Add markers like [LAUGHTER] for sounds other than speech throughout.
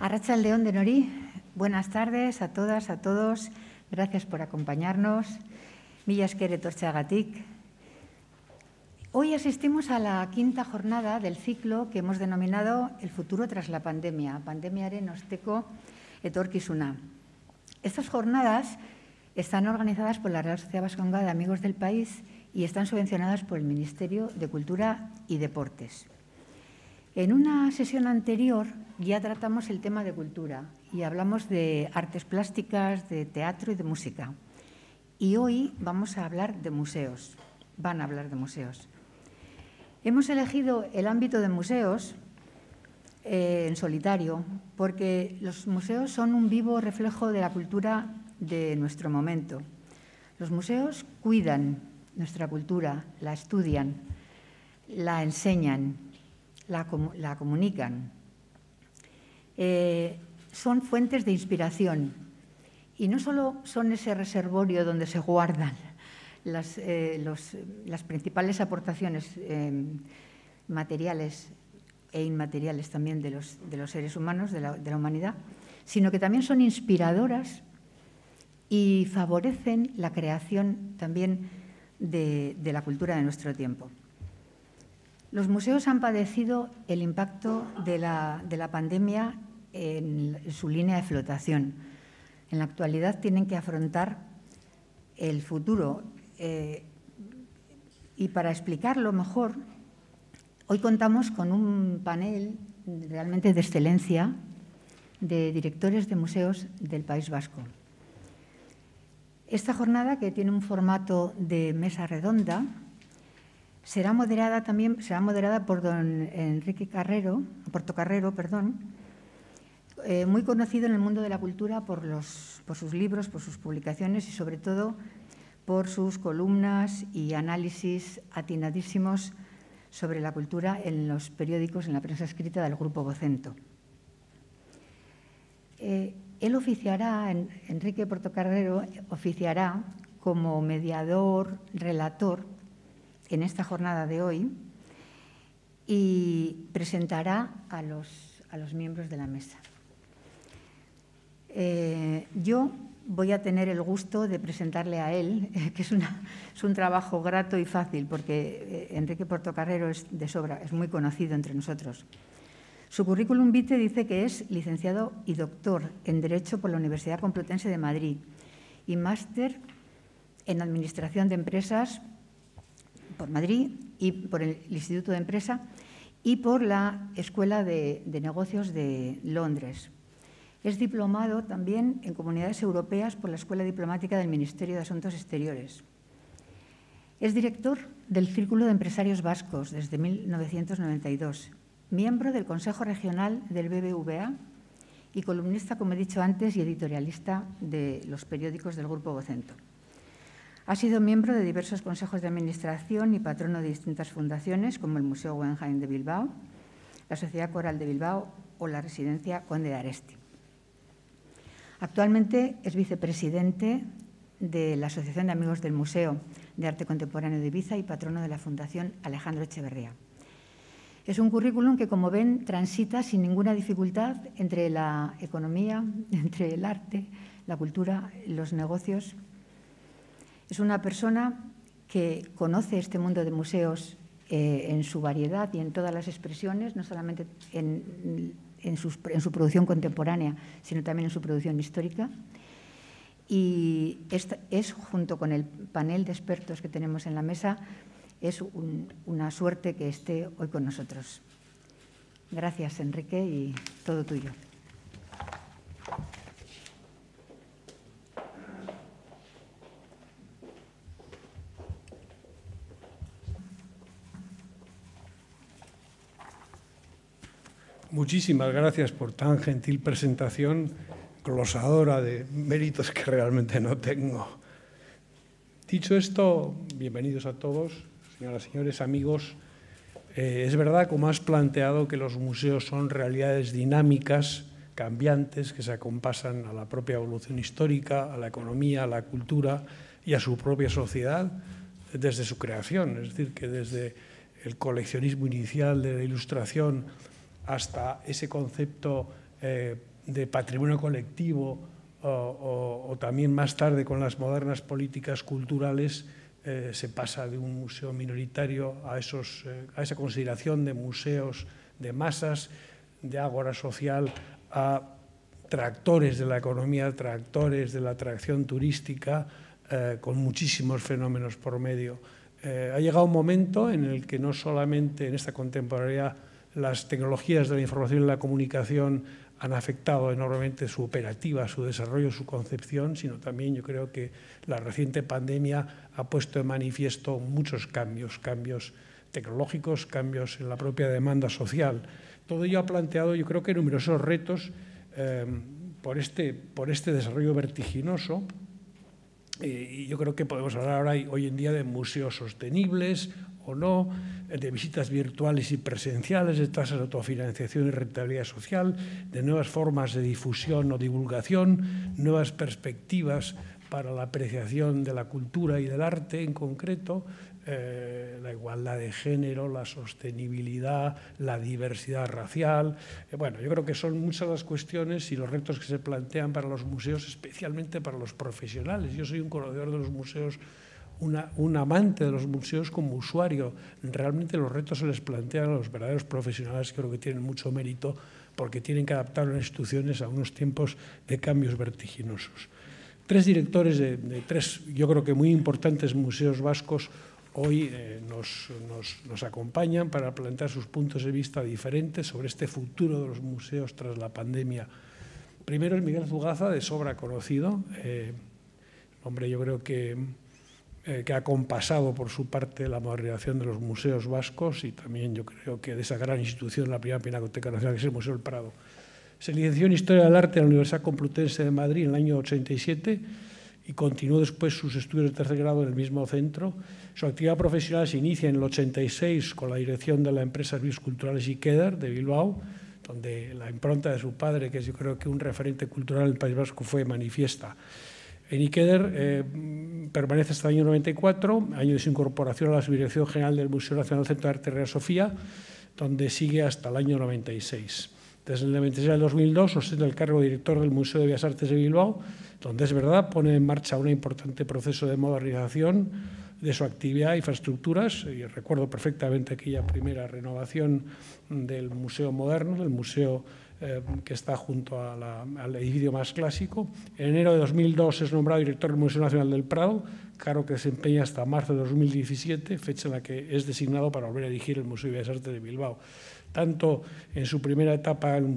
Arracha el León de Nori. buenas tardes a todas, a todos. Gracias por acompañarnos. Millas Torchagatik. Hoy asistimos a la quinta jornada del ciclo que hemos denominado El futuro tras la pandemia, Pandemia et etorkizuna. Estas jornadas están organizadas por la Real Sociedad Vascongada de Amigos del País y están subvencionadas por el Ministerio de Cultura y Deportes. En una sesión anterior ya tratamos el tema de cultura y hablamos de artes plásticas, de teatro y de música. Y hoy vamos a hablar de museos, van a hablar de museos. Hemos elegido el ámbito de museos eh, en solitario porque los museos son un vivo reflejo de la cultura de nuestro momento. Los museos cuidan nuestra cultura, la estudian, la enseñan, la, comunican. Eh, son fuentes de inspiración y no solo son ese reservorio donde se guardan las, eh, principales aportaciones em, materiales e inmateriales también de los, seres humanos, de la, humanidad, sino que también son inspiradoras y favorecen la creación también de, la cultura de nuestro tiempo. Los museos han padecido el impacto de la, pandemia en su línea de flotación. En la actualidad tienen que afrontar el futuro. Eh, y para explicarlo mejor, hoy contamos con un panel realmente de excelencia de directores de museos del País Vasco. Esta jornada, que tiene un formato de mesa redonda, será moderada también, será moderada por don Enrique Carrero, Portocarrero, perdón, eh, muy conocido en el mundo de la cultura por, por sus libros, por sus publicaciones y sobre todo por sus columnas y análisis atinadísimos sobre la cultura en los periódicos, en la prensa escrita del Grupo Vocento. Eh, él oficiará, Enrique Portocarrero oficiará como mediador, relator en esta jornada de hoy y presentará a los, a los miembros de la mesa. Eh, yo voy a tener el gusto de presentarle a él, [LAUGHS] que es, es un trabajo grato y fácil, porque eh, Enrique Portocarrero es de sobra, es muy conocido entre nosotros. Su currículum vitae dice que es licenciado y doctor en Derecho por la Universidad Complutense de Madrid y máster en Administración de Empresas por Madrid, y por el Instituto de Empresa y por la Escuela de, Negocios de Londres. Es diplomado también en comunidades europeas por la Escuela Diplomática del Ministerio de Asuntos Exteriores. Es director del Círculo de Empresarios Vascos desde 1992, miembro del Consejo Regional del BBVA y columnista, como he dicho antes, y editorialista de los periódicos del Grupo Vocento. Ha sido miembro de diversos consejos de administración y patrono de distintas fundaciones, como el Museo Wenheim de Bilbao, la Sociedad Coral de Bilbao o la Residencia Conde de Aresti. Actualmente es vicepresidente de la Asociación de Amigos del Museo de Arte Contemporáneo de Ibiza y patrono de la Fundación Alejandro Echeverría. Es un currículum que, como ven, transita sin ninguna dificultad entre la economía, [LAUGHS] entre el arte, la cultura, los negocios es una persona que conoce este mundo de museos eh, en su variedad y en todas las expresiones, no solamente en, su producción contemporánea, sino también en su producción histórica. Y es, junto con el panel de expertos que tenemos en la mesa, es una suerte que esté hoy con nosotros. Gracias, Enrique, y todo tuyo. Muchísimas gracias por tan gentil presentación, glosadora de méritos que realmente no tengo. Dicho esto, bienvenidos a todos, señoras, y señores, amigos. Eh, es verdad, como has planteado, que los museos son realidades dinámicas, cambiantes, que se acompasan a la propia evolución histórica, a la economía, a la cultura y a su propia sociedad desde su creación. Es decir, que desde el coleccionismo inicial de la ilustración hasta ese concepto eh, de patrimonio colectivo o, también más tarde con las modernas políticas culturales eh, se pasa de un museo minoritario a, esos, eh, a esa consideración de museos de masas, de ágora social, a tractores de la economía, tractores de la atracción turística, con muchísimos fenómenos por medio. ha llegado un momento en el que no solamente en esta contemporaneidad las tecnologías de la información y la comunicación han afectado enormemente su operativa, su desarrollo, su concepción, sino también yo creo que la reciente pandemia ha puesto de manifiesto muchos cambios, cambios tecnológicos, cambios en la propia demanda social. Todo ello ha planteado yo creo que numerosos retos em, por, este, por este desarrollo vertiginoso. Eh, y yo creo que podemos hablar ahora hoy en día de museos sostenibles, o no, de visitas virtuales y presenciales, de tasas de autofinanciación y rentabilidad social, de nuevas formas de difusión o divulgación, nuevas perspectivas para la apreciación de la cultura y del arte en concreto, eh, la igualdad de género, la sostenibilidad, la diversidad racial. Eh, bueno, yo creo que son muchas las cuestiones y los retos que se plantean para los museos, especialmente para los profesionales. Yo soy un conocedor de los museos un amante de los museos como usuario. Realmente los retos se les plantean a los verdaderos profesionales, creo que tienen mucho mérito, porque tienen que adaptar las instituciones a unos tiempos de cambios vertiginosos. Tres directores de, tres, yo creo que muy importantes museos vascos, hoy eh, nos, acompañan para plantear sus puntos de vista diferentes sobre este futuro de los museos tras la pandemia. Primero es Miguel Zugaza, de sobra conocido, eh, hombre yo creo que eh, que ha compasado por su parte la modernización de los museos vascos y también yo creo que de esa gran institución, la primera Pinacoteca Nacional, que es el Museo del Prado. Se licenció en Historia del Arte en la Universidad Complutense de Madrid en el año 87 y continuó después sus estudios de tercer grado en el mismo centro. Su actividad profesional se inicia en el 86 con la dirección de la empresa Servicios Culturales Quedar de Bilbao, donde la impronta de su padre, que es yo creo que un referente cultural en el País Vasco, fue manifiesta. En Ikeder eh, permanece hasta el año 94, año de su incorporación a la Subdirección General del Museo Nacional Centro de Arte Real Sofía, donde sigue hasta el año 96. Desde el 96 al 2002 ostenta el cargo de director del Museo de Bellas Artes de Bilbao, donde es verdad pone en marcha un importante proceso de modernización de su actividad, infraestructuras, y recuerdo perfectamente aquella primera renovación del Museo Moderno, del Museo eh, que está junto al edificio más clásico. En enero de 2002 es nombrado director del Museo Nacional del Prado, cargo que desempeña hasta marzo de 2017, fecha en la que es designado para volver a dirigir el Museo de Bellas Artes de Bilbao tanto en su primera etapa en el,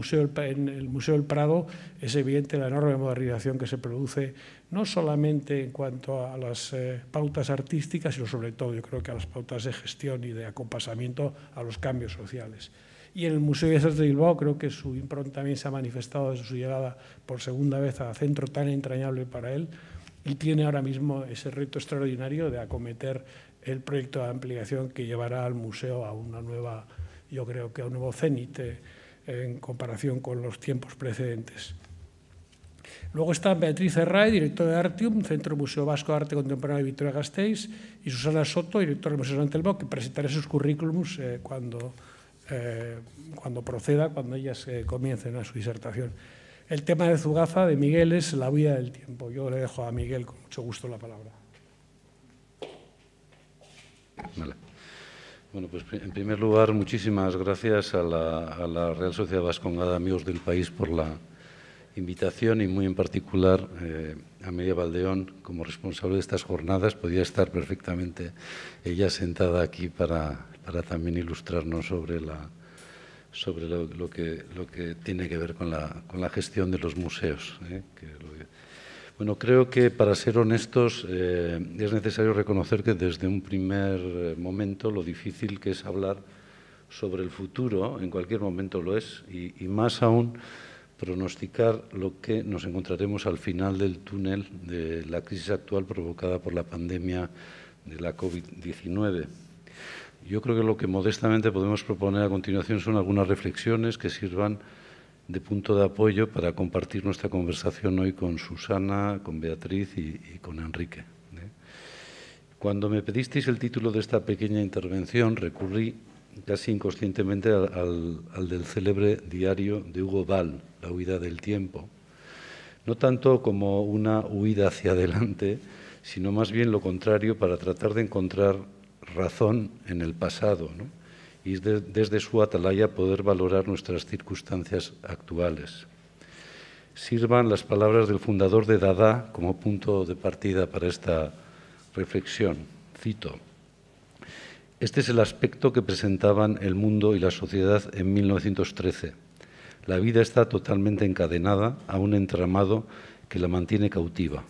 Museo, del Prado, es evidente la enorme modernización que se produce, no solamente en cuanto a las eh, pautas artísticas, sino sobre todo yo creo que a las pautas de gestión y de acompasamiento a los cambios sociales y en el Museo de Bellas de Bilbao creo que su impronta también se ha manifestado desde su llegada por segunda vez a centro tan entrañable para él y tiene ahora mismo ese reto extraordinario de acometer el proyecto de ampliación que llevará al museo a una nueva, yo creo que a un nuevo cénite en comparación con los tiempos precedentes. Luego está Beatriz Herray, directora de Artium, Centro Museo Vasco de Arte Contemporáneo de Vitoria-Gasteiz, y Susana Soto, directora del Museo de Telmo, que presentará sus currículums eh, cuando eh, cuando proceda, cuando ellas eh, comiencen a su disertación. El tema de Zugaza, de Miguel, es la huida del tiempo. Yo le dejo a Miguel con mucho gusto la palabra. Vale. Bueno, pues en primer lugar, muchísimas gracias a la, a la Real Sociedad Vascongada Amigos del País por la invitación y muy en particular eh, a Media Valdeón como responsable de estas jornadas. Podía estar perfectamente ella sentada aquí para para también ilustrarnos sobre, la, sobre lo, que, lo que tiene que ver con la, con la gestión de los museos. ¿eh? bueno, creo que para ser honestos eh, es necesario reconocer que desde un primer eh, momento lo difícil que es hablar sobre el futuro, en cualquier momento lo es, y, y más aún pronosticar lo que nos encontraremos al final del túnel de la crisis actual provocada por la pandemia de la COVID-19. Yo creo que lo que modestamente podemos proponer a continuación son algunas reflexiones que sirvan de punto de apoyo para compartir nuestra conversación hoy con Susana, con Beatriz y, con Enrique. ¿eh? Cuando me pedisteis el título de esta pequeña intervención, recurrí casi inconscientemente al, del célebre diario de Hugo Ball, La huida del tiempo, no tanto como una huida hacia adelante, sino más bien lo contrario para tratar de encontrar razón en el pasado y desde su atalaya poder valorar nuestras circunstancias actuales. Sirvan las palabras del fundador de Dada como punto de partida para esta reflexión. Cito. Este es el aspecto que presentaban el mundo y la sociedad en 1913. La vida está totalmente encadenada a un entramado que la mantiene cautiva.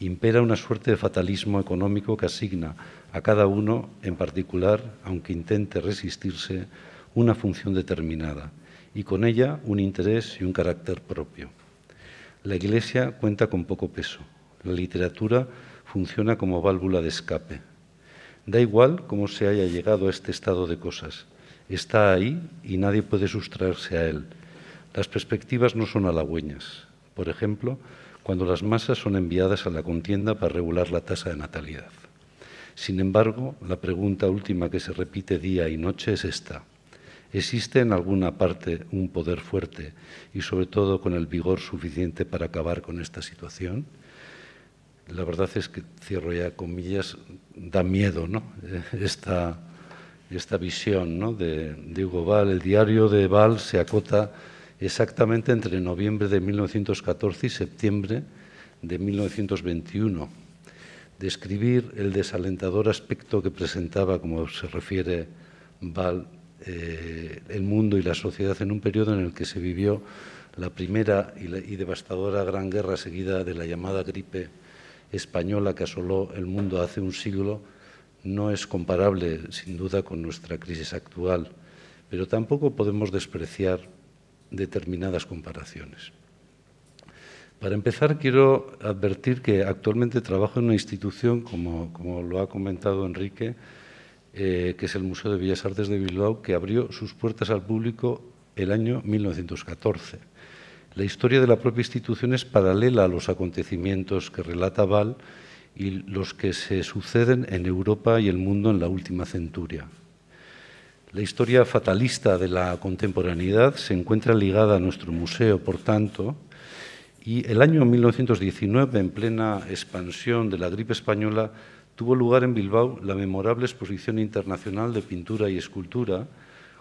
Impera una suerte de fatalismo económico que asigna a cada uno en particular, aunque intente resistirse, una función determinada y con ella un interés y un carácter propio. La Iglesia cuenta con poco peso. La literatura funciona como válvula de escape. Da igual cómo se haya llegado a este estado de cosas. Está ahí y nadie puede sustraerse a él. Las perspectivas no son halagüeñas. Por ejemplo, cuando las masas son enviadas a la contienda para regular la tasa de natalidad. Sin embargo, la pregunta última que se repite día y noche es esta. ¿Existe en alguna parte un poder fuerte y sobre todo con el vigor suficiente para acabar con esta situación? La verdad es que, cierro ya comillas, da miedo ¿no? [LAUGHS] esta, visión ¿no? de, Hugo Val. El diario de Val se acota exactamente entre noviembre de 1914 y septiembre de 1921 describir el desalentador aspecto que presentaba, como se refiere Val, eh, el mundo y la sociedad en un periodo en el que se vivió la primera y devastadora Gran Guerra seguida de la llamada gripe española que asoló el mundo hace un siglo, no es comparable, sin duda, con nuestra crisis actual, pero tampoco podemos despreciar determinadas comparaciones. Para empezar, quiero advertir que actualmente trabajo en una institución, como, lo ha comentado Enrique, eh, que es el Museo de Bellas Artes de Bilbao, que abrió sus puertas al público el año 1914. La historia de la propia institución es paralela a los acontecimientos que relata Val y los que se suceden en Europa y el mundo en la última centuria. La historia fatalista de la contemporaneidad se encuentra ligada a nuestro museo, por tanto, y el año 1919, en plena expansión de la gripe española, tuvo lugar en Bilbao la memorable exposición internacional de pintura y escultura,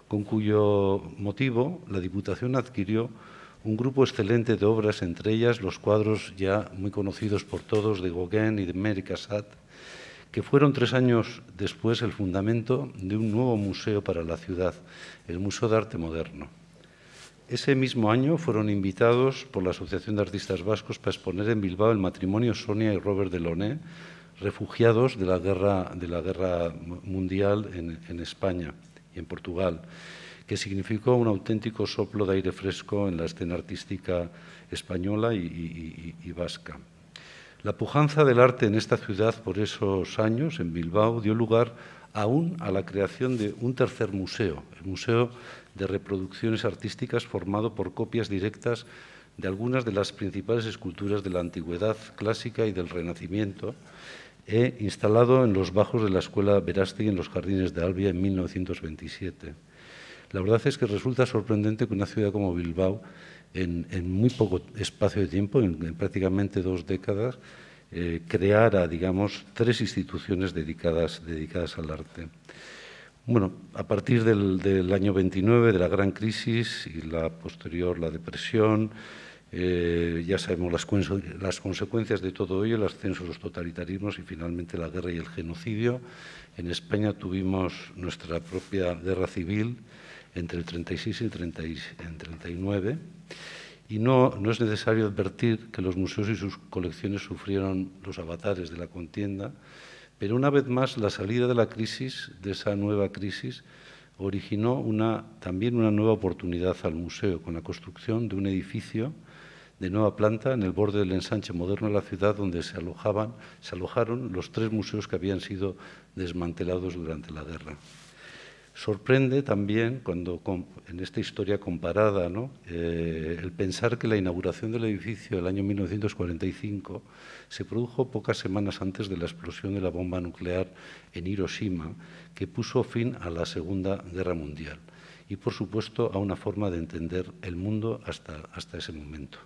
con cuyo motivo la Diputación adquirió un grupo excelente de obras, entre ellas los cuadros ya muy conocidos por todos de Gauguin y de Mary que fueron tres años después el fundamento de un nuevo museo para la ciudad, el Museo de Arte Moderno. Ese mismo año fueron invitados por la Asociación de Artistas Vascos para exponer en Bilbao el matrimonio Sonia y Robert Delaunay, refugiados de la guerra, de la guerra mundial en, España y en Portugal, que significó un auténtico soplo de aire fresco en la escena artística española y, y vasca. La pujanza del arte en esta ciudad por esos años, en Bilbao, dio lugar aún a la creación de un tercer museo, el Museo de reproducciones artísticas formado por copias directas de algunas de las principales esculturas de la antigüedad clásica y del Renacimiento, e instalado en los bajos de la Escuela Verasti en los jardines de Albia en 1927. La verdad es que resulta sorprendente que una ciudad como Bilbao, en, muy poco espacio de tiempo, en, prácticamente dos décadas, eh, creara, digamos, tres instituciones dedicadas al arte. Bueno, a partir del, año 29, de la gran crisis y la posterior, la depresión, eh, ya sabemos las, consecuencias de todo ello, el ascenso de los totalitarismos y finalmente la guerra y el genocidio. En España tuvimos nuestra propia guerra civil entre el 36 y el, 39. Y no, no es necesario advertir que los museos y sus colecciones sufrieron los avatares de la contienda, pero una vez más, la salida de la crisis, de esa nueva crisis, originó también una nueva oportunidad al museo con la construcción de un edificio de nueva planta en el borde del ensanche moderno de la ciudad donde se, alojaban, se alojaron los tres museos que habían sido desmantelados durante la guerra. Sorprende también cuando en esta historia comparada eh, el pensar que la inauguración del edificio del año 1945 se produjo pocas semanas antes de la explosión de la bomba nuclear en Hiroshima, que puso fin a la Segunda Guerra Mundial y, por supuesto, a una forma de entender el mundo hasta, hasta ese momento.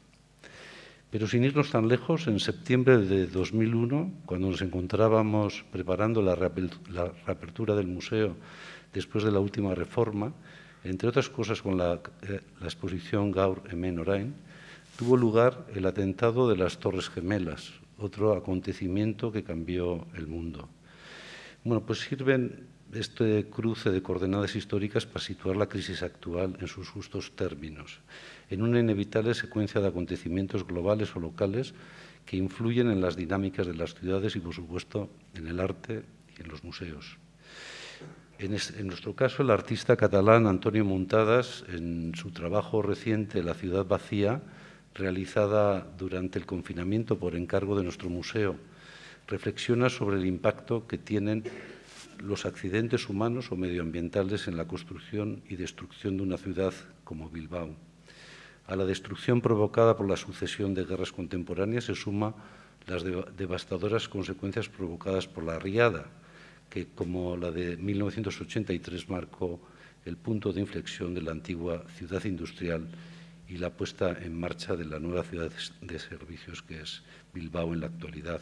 Pero sin irnos tan lejos, en septiembre de 2001, cuando nos encontrábamos preparando la reapertura del museo después de la última reforma, entre otras cosas con la, eh, exposición Gaur en Orain, tuvo lugar el atentado de las Torres Gemelas, otro acontecimiento que cambió el mundo. Bueno, pues sirven este cruce de coordenadas históricas para situar la crisis actual en sus justos términos, en una inevitable secuencia de acontecimientos globales o locales que influyen en las dinámicas de las ciudades y, por supuesto, en el arte y en los museos. En, nuestro caso, el artista catalán Antonio Montadas, en su trabajo reciente La ciudad vacía, realizada durante el confinamiento por encargo de nuestro museo, reflexiona sobre el impacto que tienen los accidentes humanos o medioambientales en la construcción y destrucción de una ciudad como Bilbao. A la destrucción provocada por la sucesión de guerras contemporáneas se suma las devastadoras consecuencias provocadas por la riada, que como la de 1983 marcó el punto de inflexión de la antigua ciudad industrial y la puesta en marcha de la nueva ciudad de servicios que es Bilbao en la actualidad.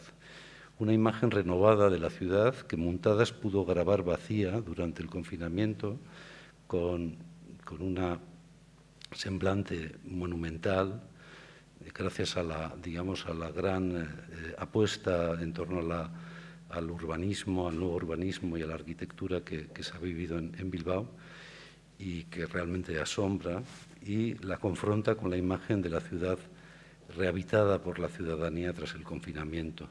Una imagen renovada de la ciudad que montadas pudo grabar vacía durante el confinamiento con, con una semblante monumental eh, gracias a la, digamos, a la gran eh, eh, apuesta en torno a la al urbanismo, al nuevo urbanismo y a la arquitectura que, se ha vivido en, Bilbao y que realmente asombra y la confronta con la imagen de la ciudad rehabitada por la ciudadanía tras el confinamiento.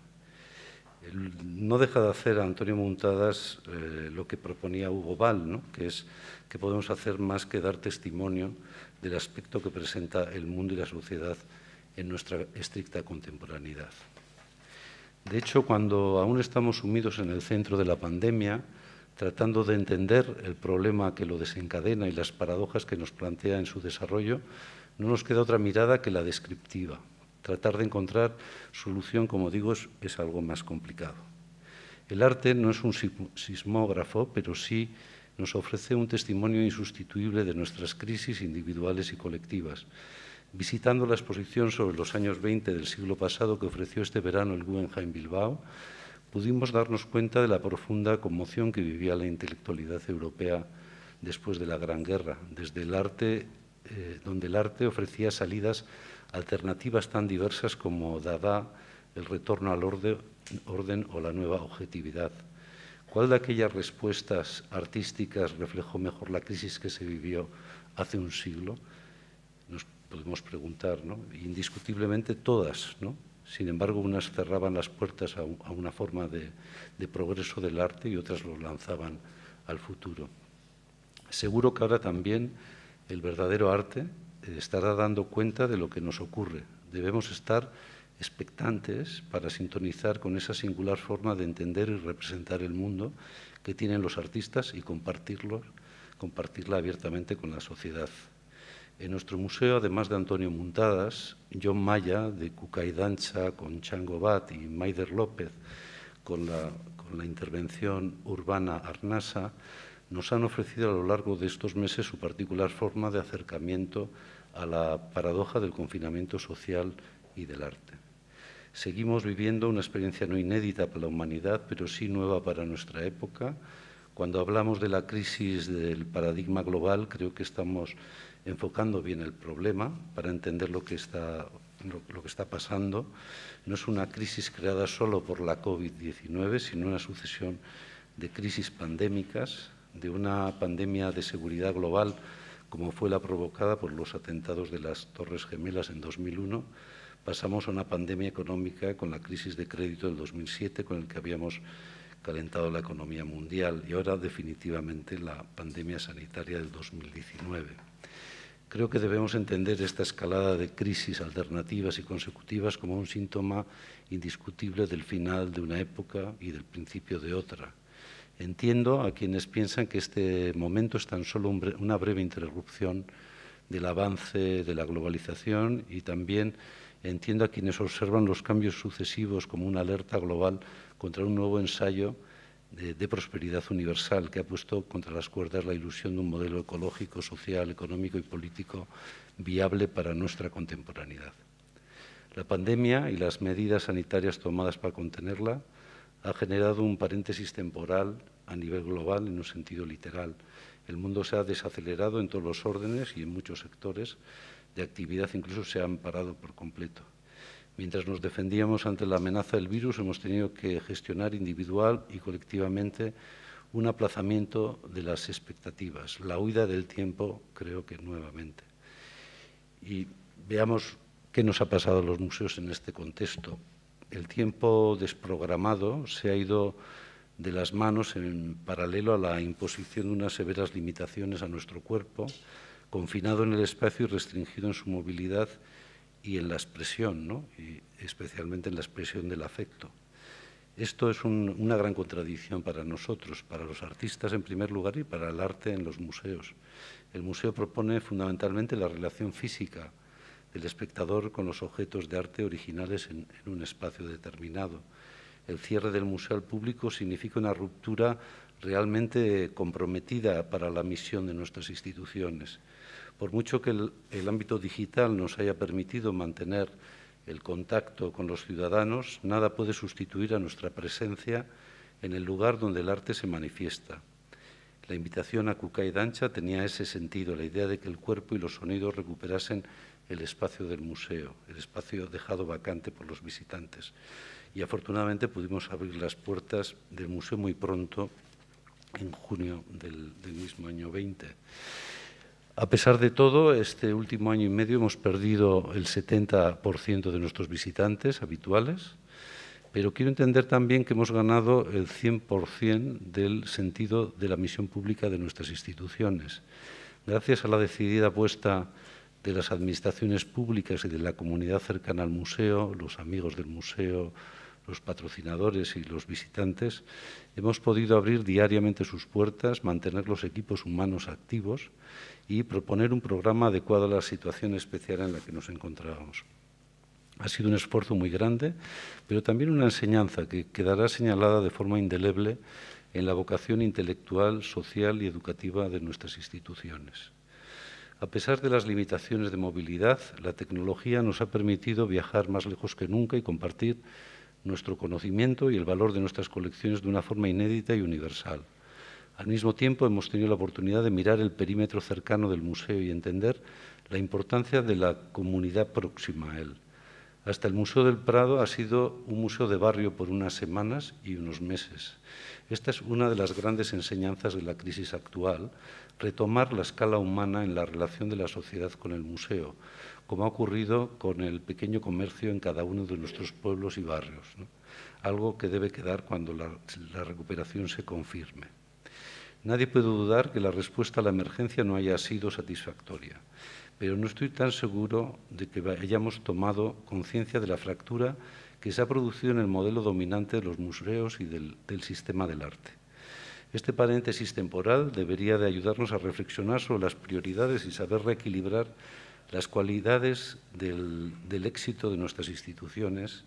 No deja de hacer Antonio Montadas eh, lo que proponía Hugo Ball, ¿no? que es que podemos hacer más que dar testimonio del aspecto que presenta el mundo y la sociedad en nuestra estricta contemporaneidad. De hecho, cuando aún estamos sumidos en el centro de la pandemia, tratando de entender el problema que lo desencadena y las paradojas que nos plantea en su desarrollo, no nos queda otra mirada que la descriptiva. Tratar de encontrar solución, como digo, es, algo más complicado. El arte no es un sismógrafo, pero sí nos ofrece un testimonio insustituible de nuestras crisis individuales y colectivas visitando la exposición sobre los años 20 del siglo pasado que ofreció este verano el Guggenheim Bilbao, pudimos darnos cuenta de la profunda conmoción que vivía la intelectualidad europea después de la Gran Guerra, desde el arte, eh, donde el arte ofrecía salidas alternativas tan diversas como Dada, el retorno al orden o la nueva objetividad. ¿Cuál de aquellas respuestas artísticas reflejó mejor la crisis que se vivió hace un siglo? podemos preguntar, indiscutiblemente todas, ¿no? sin embargo unas cerraban las puertas a, una forma de, progreso del arte y otras lo lanzaban al futuro. Seguro que ahora también el verdadero arte eh, estará dando cuenta de lo que nos ocurre. Debemos estar expectantes para sintonizar con esa singular forma de entender y representar el mundo que tienen los artistas y compartirlo, compartirla abiertamente con la sociedad. En nuestro museo, además de Antonio Muntadas, John Maya, de Cucaidancha, con Chango Bat y Maider López, con la, con la intervención urbana Arnasa, nos han ofrecido a lo largo de estos meses su particular forma de acercamiento a la paradoja del confinamiento social y del arte. Seguimos viviendo una experiencia no inédita para la humanidad, pero sí nueva para nuestra época. Cuando hablamos de la crisis del paradigma global, creo que estamos enfocando bien el problema para entender lo que está, pasando. No es una crisis creada solo por la COVID-19, sino una sucesión de crisis pandémicas, de una pandemia de seguridad global como fue la provocada por los atentados de las Torres Gemelas en 2001, pasamos a una pandemia económica con la crisis de crédito del 2007, con el que habíamos calentado la economía mundial, y ahora definitivamente la pandemia sanitaria del 2019 creo que debemos entender esta escalada de crisis alternativas y consecutivas como un síntoma indiscutible del final de una época y del principio de otra. Entiendo a quienes piensan que este momento es tan solo una breve interrupción del avance de la globalización y también entiendo a quienes observan los cambios sucesivos como una alerta global contra un nuevo ensayo de, prosperidad universal que ha puesto contra las cuerdas la ilusión de un modelo ecológico, social, económico y político viable para nuestra contemporaneidad. La pandemia y las medidas sanitarias tomadas para contenerla ha generado un paréntesis temporal a nivel global en un sentido literal. El mundo se ha desacelerado en todos los órdenes y en muchos sectores de actividad incluso se han parado por completo. Mientras nos defendíamos ante la amenaza del virus, hemos tenido que gestionar individual y colectivamente un aplazamiento de las expectativas, la huida del tiempo, creo que nuevamente. Y veamos qué nos ha pasado a los museos en este contexto. El tiempo desprogramado se ha ido de las manos en paralelo a la imposición de unas severas limitaciones a nuestro cuerpo, confinado en el espacio y restringido en su movilidad y en la expresión, ¿no? y especialmente en la expresión del afecto. Esto es una gran contradicción para nosotros, para los artistas en primer lugar y para el arte en los museos. El museo propone fundamentalmente la relación física del espectador con los objetos de arte originales en, en un espacio determinado. El cierre del museo al público significa una ruptura realmente comprometida para la misión de nuestras instituciones por mucho que el, ámbito digital nos haya permitido mantener el contacto con los ciudadanos, nada puede sustituir a nuestra presencia en el lugar donde el arte se manifiesta. La invitación a Cuca y Dancha tenía ese sentido, la idea de que el cuerpo y los sonidos recuperasen el espacio del museo, el espacio dejado vacante por los visitantes. Y afortunadamente pudimos abrir las puertas del museo muy pronto, en junio del mismo año 20. A pesar de todo, este último año y medio hemos perdido el 70% de nuestros visitantes habituales, pero quiero entender también que hemos ganado el 100% del sentido de la misión pública de nuestras instituciones. Gracias a la decidida apuesta de las administraciones públicas y de la comunidad cercana al museo, los amigos del museo, los patrocinadores y los visitantes, hemos podido abrir diariamente sus puertas, mantener los equipos humanos activos y proponer un programa adecuado a la situación especial en la que nos encontrábamos. Ha sido un esfuerzo muy grande, pero también una enseñanza que quedará señalada de forma indeleble en la vocación intelectual, social y educativa de nuestras instituciones. A pesar de las limitaciones de movilidad, la tecnología nos ha permitido viajar más lejos que nunca y compartir nuestro conocimiento y el valor de nuestras colecciones de una forma inédita y universal. Al mismo tiempo, hemos tenido la oportunidad de mirar el perímetro cercano del museo y entender la importancia de la comunidad próxima a él. Hasta el Museo del Prado ha sido un museo de barrio por unas semanas y unos meses. Esta es una de las grandes enseñanzas de la crisis actual, retomar la escala humana en la relación de la sociedad con el museo, como ha ocurrido con el pequeño comercio en cada uno de nuestros pueblos y barrios, algo que debe quedar cuando la, recuperación se confirme. Nadie puede dudar que la respuesta a la emergencia no haya sido satisfactoria, pero no estoy tan seguro de que hayamos tomado conciencia de la fractura que se ha producido en el modelo dominante de los museos y del, del, sistema del arte. Este paréntesis temporal debería de ayudarnos a reflexionar sobre las prioridades y saber reequilibrar las cualidades del, éxito de nuestras instituciones,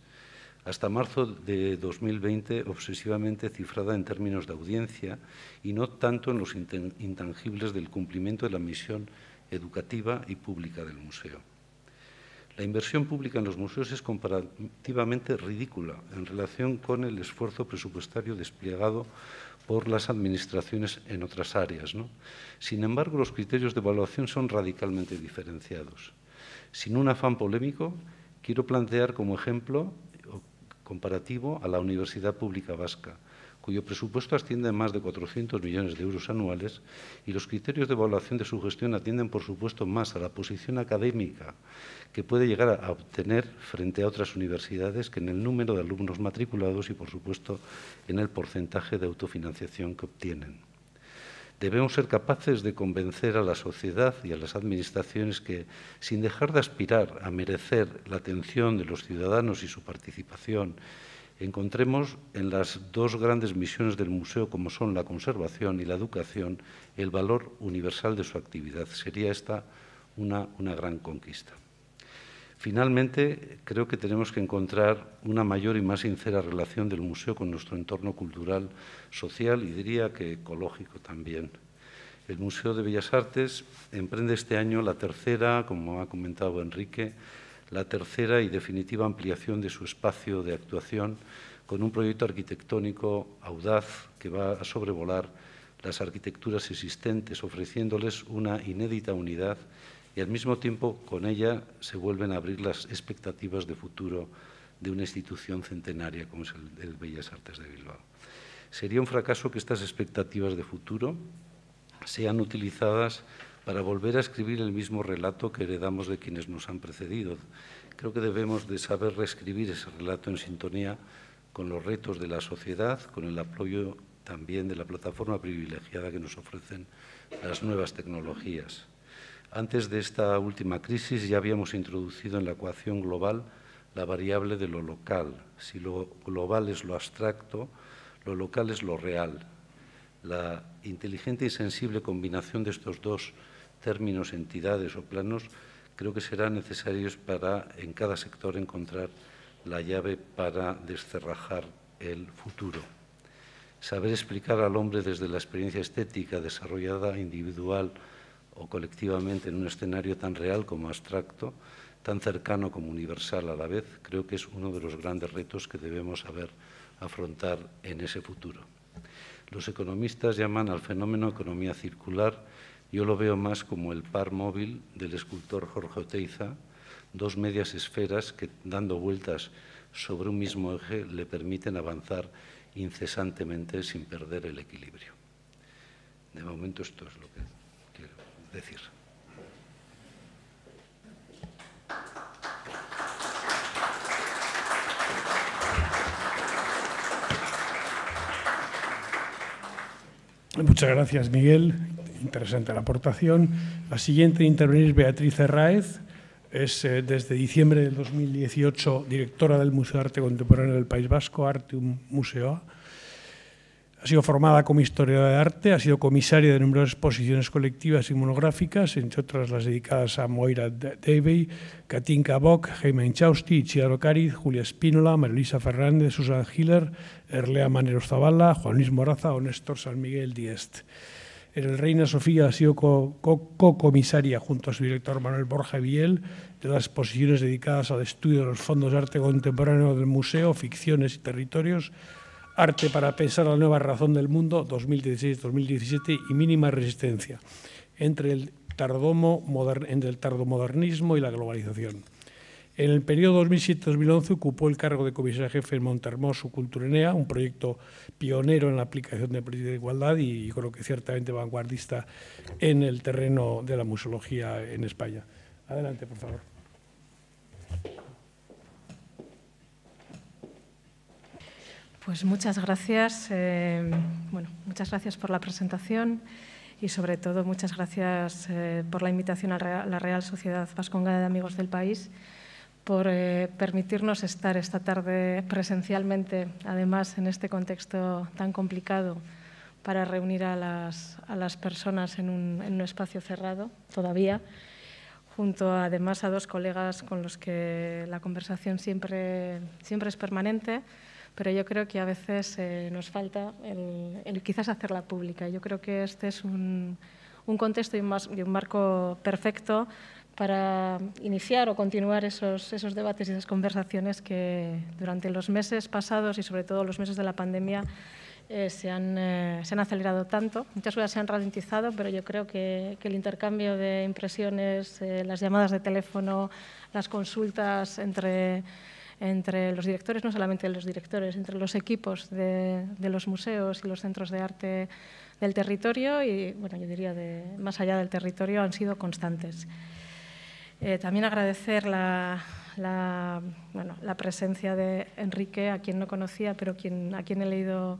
hasta marzo de 2020 obsesivamente cifrada en términos de audiencia y no tanto en los intangibles del cumplimiento de la misión educativa y pública del museo. La inversión pública en los museos es comparativamente ridícula en relación con el esfuerzo presupuestario desplegado por las administraciones en otras áreas. Sin embargo, los criterios de evaluación son radicalmente diferenciados. Sin un afán polémico, quiero plantear como ejemplo comparativo a la Universidad Pública Vasca, cuyo presupuesto asciende a más de 400 millones de euros anuales y los criterios de evaluación de su gestión atienden, por supuesto, más a la posición académica que puede llegar a obtener frente a otras universidades que en el número de alumnos matriculados y, por supuesto, en el porcentaje de autofinanciación que obtienen. Debemos ser capaces de convencer a la sociedad y a las administraciones que, sin dejar de aspirar a merecer la atención de los ciudadanos y su participación encontremos en las dos grandes misiones del museo, como son la conservación y la educación, el valor universal de su actividad. Sería esta una, gran conquista. Finalmente, creo que tenemos que encontrar una mayor y más sincera relación del museo con nuestro entorno cultural, social y diría que ecológico también. El Museo de Bellas Artes emprende este año la tercera, como ha comentado Enrique, la tercera y definitiva ampliación de su espacio de actuación con un proyecto arquitectónico audaz que va a sobrevolar las arquitecturas existentes, ofreciéndoles una inédita unidad y al mismo tiempo con ella se vuelven a abrir las expectativas de futuro de una institución centenaria como es el, Bellas Artes de Bilbao. Sería un fracaso que estas expectativas de futuro sean utilizadas para volver a escribir el mismo relato que heredamos de quienes nos han precedido. Creo que debemos de saber reescribir ese relato en sintonía con los retos de la sociedad, con el apoyo también de la plataforma privilegiada que nos ofrecen las nuevas tecnologías. Antes de esta última crisis ya habíamos introducido en la ecuación global la variable de lo local. Si lo global es lo abstracto, lo local es lo real. La inteligente y sensible combinación de estos dos términos, entidades o planos, creo que serán necesarios para en cada sector encontrar la llave para descerrajar el futuro. Saber explicar al hombre desde la experiencia estética desarrollada individual o colectivamente en un escenario tan real como abstracto, tan cercano como universal a la vez, creo que es uno de los grandes retos que debemos saber afrontar en ese futuro. Los economistas llaman al fenómeno economía circular yo lo veo más como el par móvil del escultor Jorge Oteiza, dos medias esferas que, dando vueltas sobre un mismo eje, le permiten avanzar incesantemente sin perder el equilibrio. De momento esto es lo que quiero decir. Muchas gracias, Miguel interesante la aportación. La siguiente intervenir es Beatriz Herráez, es eh, desde diciembre del 2018 directora del Museo de Arte Contemporáneo del País Vasco, Artium Museo. Ha sido formada como historiadora de arte, ha sido comisaria de numerosas exposiciones colectivas y monográficas, entre otras las dedicadas a Moira Davey, Katinka Bock, Jaime Inchausti, Chiaro Cariz, Julia Espínola, Marilisa Fernández, Susan Hiller, Erlea Manero Zavala, Juan Luis Moraza o Néstor San Miguel Diest. En el Reina Sofía ha sido co-comisaria junto a su director Manuel Borja Viel de las exposiciones dedicadas al estudio de los fondos de arte contemporáneo del museo, ficciones y territorios, Arte para pensar la nueva razón del mundo 2016-2017 y Mínima resistencia, entre el tardomodernismo y la globalización. En el periodo 2007-2011 ocupó el cargo de comisario jefe en Montermoso Culturenea, un proyecto pionero en la aplicación de política de igualdad y, creo que ciertamente vanguardista en el terreno de la museología en España. Adelante, por favor. Pues muchas gracias. Eh, bueno, muchas gracias por la presentación y sobre todo muchas gracias eh, por la invitación a la Real Sociedad Vascongada de Amigos del País por eh, permitirnos estar esta tarde presencialmente, además en este contexto tan complicado, para reunir a las, a las personas en un, en un, espacio cerrado todavía, junto además a dos colegas con los que la conversación siempre, siempre es permanente, pero yo creo que a veces eh, nos falta el, quizás hacerla pública. Yo creo que este es un, un contexto y un marco perfecto para iniciar o continuar esos, debates y esas conversaciones que durante los meses pasados y sobre todo los meses de la pandemia eh, eh, se, han, acelerado tanto. Muchas cosas se han ralentizado, pero yo creo que, el intercambio de impresiones, eh, las llamadas de teléfono, las consultas entre, los directores, no solamente los directores, entre los equipos de, de, los museos y los centros de arte del territorio y, bueno, yo diría, de, más allá del territorio, han sido constantes. Eh, también agradecer la, la, bueno, la, presencia de Enrique, a quien no conocía, pero quien, a quien he leído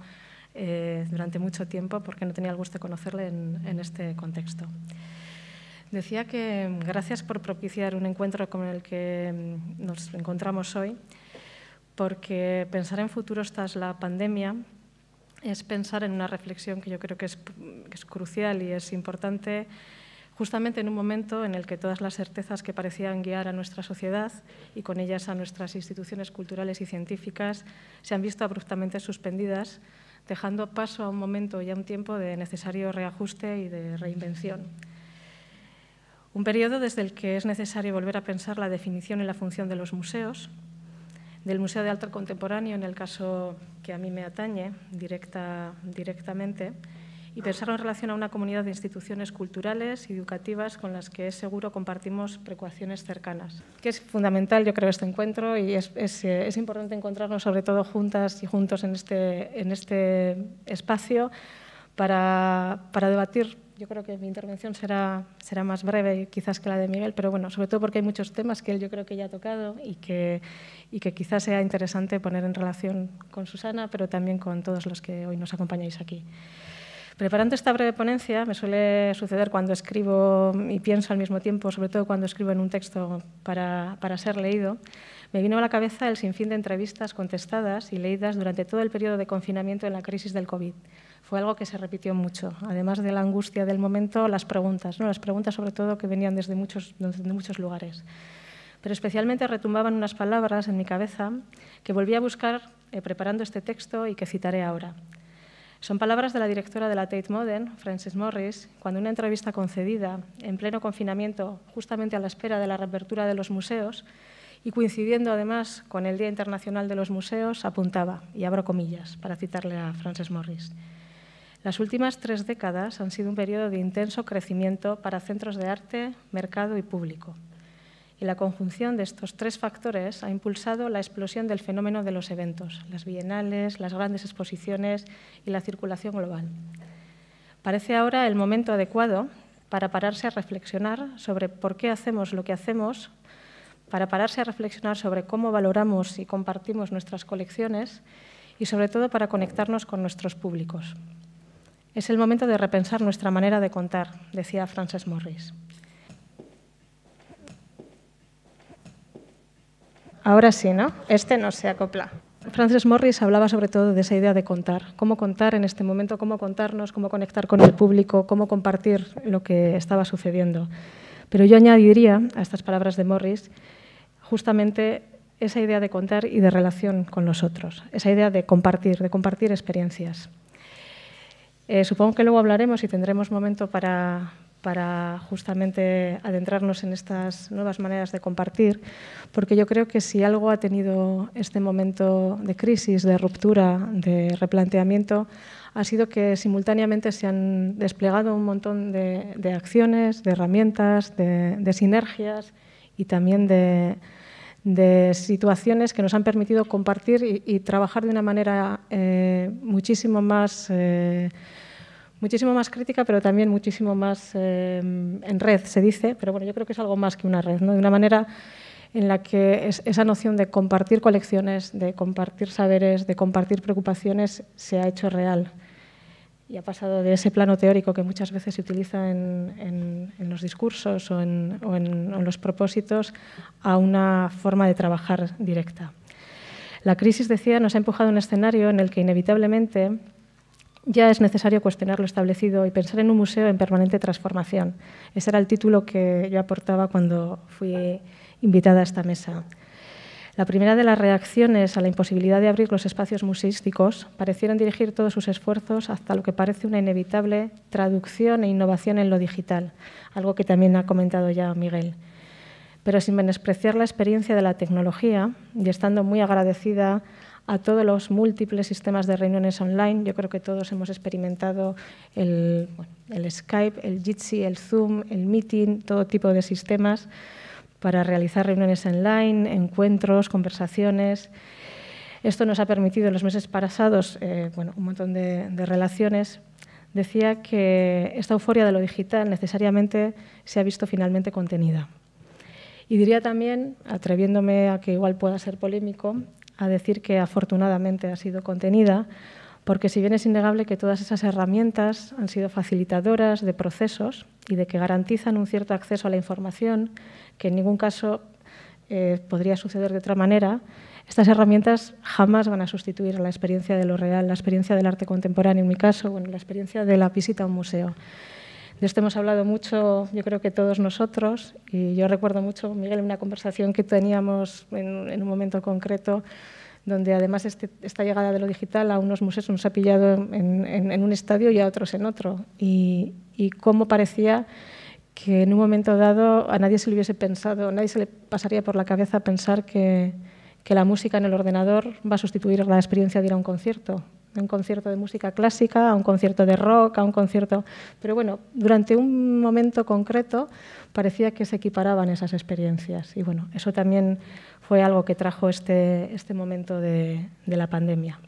eh, durante mucho tiempo, porque no tenía el gusto de conocerle en, en este contexto. Decía que mm, gracias por propiciar un encuentro como el que mm, nos encontramos hoy, porque pensar en futuro tras la pandemia es pensar en una reflexión que yo creo que es, mm, que es crucial y es importante justamente en un momento en el que todas las certezas que parecían guiar a nuestra sociedad y con ellas a nuestras instituciones culturales y científicas se han visto abruptamente suspendidas, dejando paso a un momento y a un tiempo de necesario reajuste y de reinvención. Un periodo desde el que es necesario volver a pensar la definición y la función de los museos, del Museo de Arte Contemporáneo, en el caso que a mí me atañe directamente, y pensarlo en relación a una comunidad de instituciones culturales y educativas con las que es seguro compartimos preocupaciones cercanas. Que es fundamental, yo creo, este encuentro y es, eh, importante encontrarnos sobre todo juntas y juntos en este, este espacio para, debatir yo creo que mi intervención será, será más breve quizás que la de Miguel, pero bueno, sobre todo porque hay muchos temas que él yo creo que ya ha tocado y y que quizás sea interesante poner en relación con Susana, pero también con todos los que hoy nos acompañáis aquí. Preparando esta breve ponencia, me suele suceder cuando escribo y pienso al mismo tiempo, sobre todo cuando escribo en un texto para, ser leído, me vino a la cabeza el sinfín de entrevistas contestadas y leídas durante todo el periodo de confinamiento en la crisis del COVID fue algo que se repitió mucho. Además de la angustia del momento, las preguntas, ¿no? las preguntas sobre todo que venían desde muchos, desde muchos lugares. Pero especialmente retumbaban unas palabras en mi cabeza que volví a buscar eh, preparando este texto y que citaré ahora. Son palabras de la directora de la Tate Modern, Frances Morris, cuando una entrevista concedida en pleno confinamiento, justamente a la espera de la reapertura de los museos, y coincidiendo además con el Día Internacional de los Museos, apuntaba, y abro comillas para citarle a Frances Morris, las últimas tres décadas han sido un periodo de intenso crecimiento para centros de arte, mercado y público la conjunción de estos tres factores ha impulsado la explosión del fenómeno de los eventos, las bienales, las grandes exposiciones y la circulación global. Parece ahora el momento adecuado para pararse a reflexionar sobre por qué hacemos lo que hacemos, para pararse a reflexionar sobre cómo valoramos y compartimos nuestras colecciones y sobre todo para conectarnos con nuestros públicos. Es el momento de repensar nuestra manera de contar, decía Frances Morris. Ahora sí, ¿no? Este no se acopla. Frances Morris hablaba sobre todo de esa idea de contar, cómo contar en este momento, cómo contarnos, cómo conectar con el público, cómo compartir lo que estaba sucediendo. Pero yo añadiría a estas palabras de Morris justamente esa idea de contar y de relación con los otros, esa idea de compartir, de compartir experiencias. Eh, supongo que luego hablaremos y tendremos momento para, para justamente adentrarnos en estas nuevas maneras de compartir, porque yo creo que si algo ha tenido este momento de crisis, de ruptura, de replanteamiento, ha sido que simultáneamente se han desplegado un montón de, acciones, de herramientas, de, sinergias y también de, situaciones que nos han permitido compartir y, trabajar de una manera eh, muchísimo más... Eh, muchísimo más crítica, pero también muchísimo más em, en red, se dice, pero bueno, yo creo que es algo más que una red, ¿no? de una manera en la que esa noción de compartir colecciones, de compartir saberes, de compartir preocupaciones, se ha hecho real y ha pasado de ese plano teórico que muchas veces se utiliza en, los discursos o, en, los propósitos a una forma de trabajar directa. La crisis, decía, nos ha empujado a un escenario en el que inevitablemente ya es necesario cuestionar lo establecido y pensar en un museo en permanente transformación. Ese era el título que yo aportaba cuando fui invitada a esta mesa. La primera de las reacciones a la imposibilidad de abrir los espacios museísticos parecieron dirigir todos sus esfuerzos hasta lo que parece una inevitable traducción e innovación en lo digital, algo que también ha comentado ya Miguel. Pero sin menospreciar la experiencia de la tecnología y estando muy agradecida a todos los múltiples sistemas de reuniones online. Yo creo que todos hemos experimentado el, el Skype, el Jitsi, el Zoom, el Meeting, todo tipo de sistemas para realizar reuniones online, encuentros, conversaciones. Esto nos ha permitido en los meses pasados eh, bueno, un montón de, de relaciones. Decía que esta euforia de lo digital necesariamente se ha visto finalmente contenida. Y diría también, atreviéndome a que igual pueda ser polémico, a decir que afortunadamente ha sido contenida, porque si bien es innegable que todas esas herramientas han sido facilitadoras de procesos y de que garantizan un cierto acceso a la información, que en ningún caso eh, podría suceder de otra manera, estas herramientas jamás van a sustituir la experiencia de lo real, la experiencia del arte contemporáneo en mi caso, bueno, la experiencia de la visita a un museo. De esto hemos hablado mucho, yo creo que todos nosotros, y yo recuerdo mucho, Miguel, una conversación que teníamos en, un momento concreto, donde además este, esta llegada de lo digital a unos museos nos ha pillado en, un estadio y a otros en otro. Y, cómo parecía que en un momento dado a nadie se le hubiese pensado, nadie se le pasaría por la cabeza pensar que, que la música en el ordenador va a sustituir la experiencia de ir a un concierto a un concierto de música clásica, a un concierto de rock, a un concierto... Pero bueno, durante un momento concreto parecía que se equiparaban esas experiencias. Y bueno, eso también fue algo que trajo este, este, momento de, de la pandemia.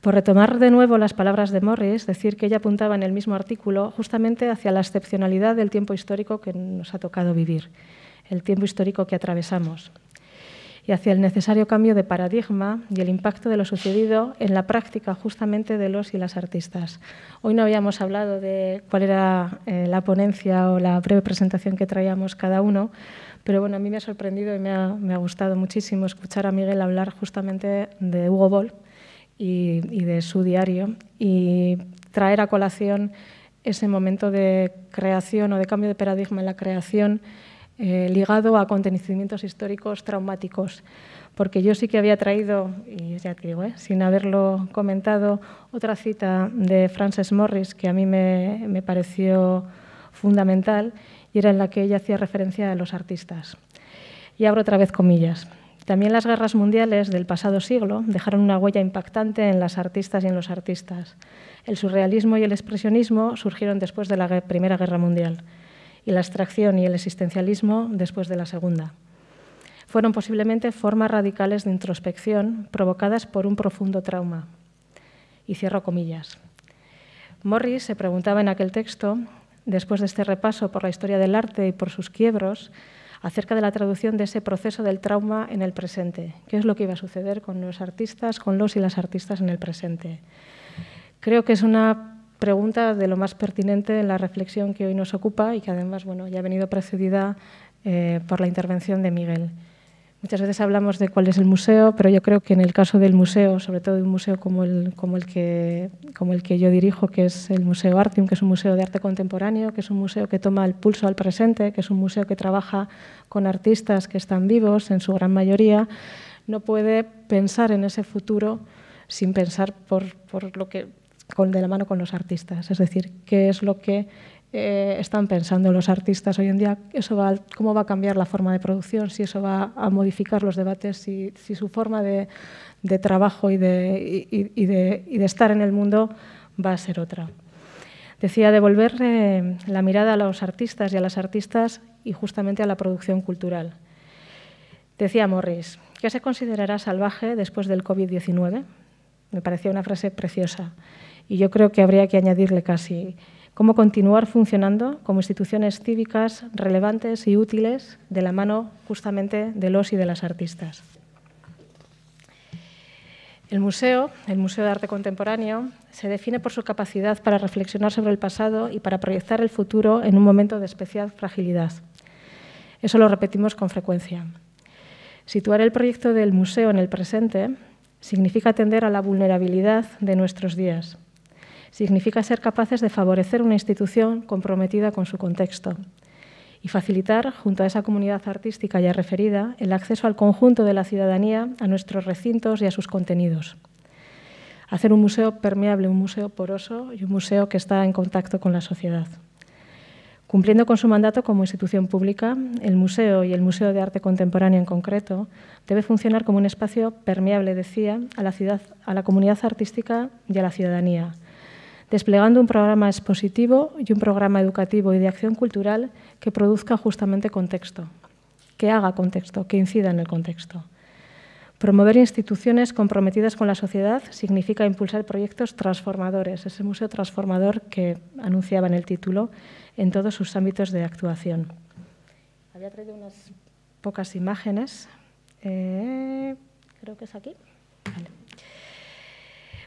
Por retomar de nuevo las palabras de Morris, decir que ella apuntaba en el mismo artículo justamente hacia la excepcionalidad del tiempo histórico que nos ha tocado vivir, el tiempo histórico que atravesamos y hacia el necesario cambio de paradigma y el impacto de lo sucedido en la práctica justamente de los y las artistas. Hoy no habíamos hablado de cuál era eh, la ponencia o la breve presentación que traíamos cada uno, pero bueno, a mí me ha sorprendido y me ha, gustado muchísimo escuchar a Miguel hablar justamente de Hugo Boll y, y de su diario y traer a colación ese momento de creación o de cambio de paradigma en la creación eh, ligado a acontecimientos históricos traumáticos. Porque yo sí que había traído, y ya te digo, eh, sin haberlo comentado, otra cita de Frances Morris que a mí me, me pareció fundamental y era en la que ella hacía referencia a los artistas. Y abro otra vez comillas. También las guerras mundiales del pasado siglo dejaron una huella impactante en las artistas y en los artistas. El surrealismo y el expresionismo surgieron después de la Primera Guerra Mundial y la abstracción y el existencialismo después de la segunda. Fueron posiblemente formas radicales de introspección provocadas por un profundo trauma. Y cierro comillas. Morris se preguntaba en aquel texto, después de este repaso por la historia del arte y por sus quiebros, acerca de la traducción de ese proceso del trauma en el presente. ¿Qué es lo que iba a suceder con los artistas, con los y las artistas en el presente? Creo que es una Pregunta de lo más pertinente en la reflexión que hoy nos ocupa y que además bueno, ya ha venido precedida eh, por la intervención de Miguel. Muchas veces hablamos de cuál es el museo, pero yo creo que en el caso del museo, sobre todo de un museo como el, como el, que, como el que yo dirijo, que es el Museo Artium, que es un museo de arte contemporáneo, que es un museo que toma el pulso al presente, que es un museo que trabaja con artistas que están vivos en su gran mayoría, no puede pensar en ese futuro sin pensar por, por lo que de la mano con los artistas, es decir, qué es lo que eh, están pensando los artistas hoy en día, cómo va a cambiar la forma de producción, si eso va a modificar los debates, si, su forma de, trabajo y de, estar en el mundo va a ser otra. Decía devolver eh, la mirada a los artistas y a las artistas y justamente a la producción cultural. Decía Morris, ¿qué se considerará salvaje después del COVID-19? Me parecía una frase preciosa y yo creo que habría que añadirle casi cómo continuar funcionando como instituciones cívicas relevantes y útiles de la mano justamente de los y de las artistas. El museo, el Museo de Arte Contemporáneo, se define por su capacidad para reflexionar sobre el pasado y para proyectar el futuro en un momento de especial fragilidad. Eso lo repetimos con frecuencia. Situar el proyecto del museo en el presente significa atender a la vulnerabilidad de nuestros días, significa ser capaces de favorecer una institución comprometida con su contexto y facilitar, junto a esa comunidad artística ya referida, el acceso al conjunto de la ciudadanía a nuestros recintos y a sus contenidos. Hacer un museo permeable, un museo poroso y un museo que está en contacto con la sociedad. Cumpliendo con su mandato como institución pública, el museo y el Museo de Arte Contemporáneo en concreto debe funcionar como un espacio permeable, decía, a la, ciudad, a la comunidad artística y a la ciudadanía, desplegando un programa expositivo y un programa educativo y de acción cultural que produzca justamente contexto, que haga contexto, que incida en el contexto. Promover instituciones comprometidas con la sociedad significa impulsar proyectos transformadores, ese museo transformador que anunciaba en el título, en todos sus ámbitos de actuación. Había traído unas pocas imágenes. Eh, creo que es aquí.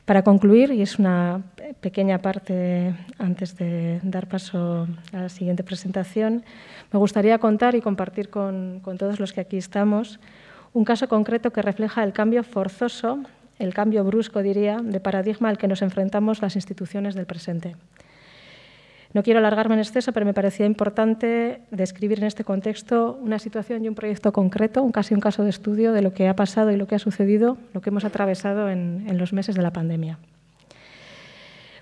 Para concluir, y es una pequeña parte antes de dar paso a la siguiente presentación, me gustaría contar y compartir con, todos los que aquí estamos un caso concreto que refleja el cambio forzoso, el cambio brusco, diría, de paradigma al que nos enfrentamos las instituciones del presente. No quiero alargarme en exceso, pero me parecía importante describir en este contexto una situación y un proyecto concreto, un casi un caso de estudio de lo que ha pasado y lo que ha sucedido, lo que hemos atravesado en, en los meses de la pandemia.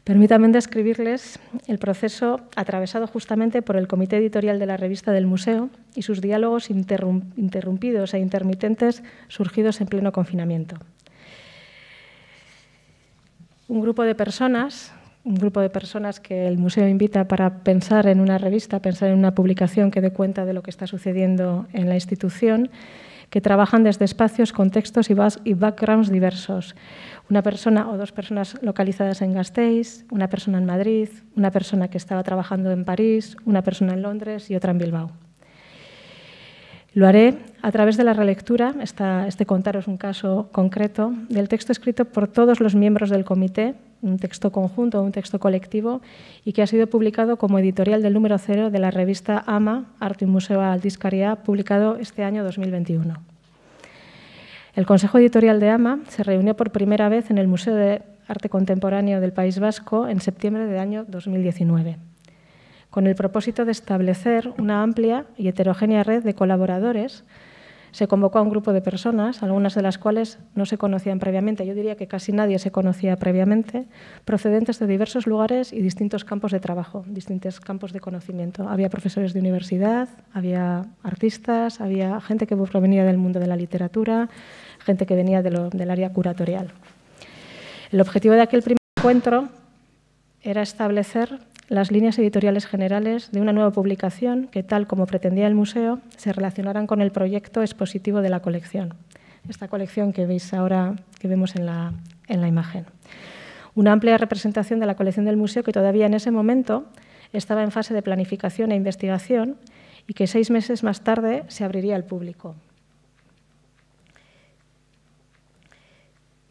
Permítanme describirles el proceso atravesado justamente por el comité editorial de la revista del museo y sus diálogos interrumpidos e intermitentes surgidos en pleno confinamiento. Un grupo de personas, un grupo de personas que el museo invita para pensar en una revista, pensar en una publicación que dé cuenta de lo que está sucediendo en la institución, que trabajan desde espacios, contextos y, backgrounds diversos. Una persona o dos personas localizadas en Gasteiz, una persona en Madrid, una persona que estaba trabajando en París, una persona en Londres y otra en Bilbao. Lo haré a través de la relectura, este contaros un caso concreto, del texto escrito por todos los miembros del comité, un texto conjunto, un texto colectivo, y que ha sido publicado como editorial del número cero de la revista AMA, Arte y Museo Altiscaria, publicado este año 2021. El Consejo Editorial de AMA se reunió por primera vez en el Museo de Arte Contemporáneo del País Vasco en septiembre del año 2019 con el propósito de establecer una amplia y heterogénea red de colaboradores. Se convocó a un grupo de personas, algunas de las cuales no se conocían previamente, yo diría que casi nadie se conocía previamente, procedentes de diversos lugares y distintos campos de trabajo, distintos campos de conocimiento. Había profesores de universidad, había artistas, había gente que provenía del mundo de la literatura, gente que venía del área curatorial. El objetivo de aquel primer encuentro era establecer las líneas editoriales generales de una nueva publicación que, tal como pretendía el museo, se relacionaran con el proyecto expositivo de la colección. Esta colección que veis ahora, que vemos en la, en la imagen. Una amplia representación de la colección del museo que todavía en ese momento estaba en fase de planificación e investigación y que seis meses más tarde se abriría al público.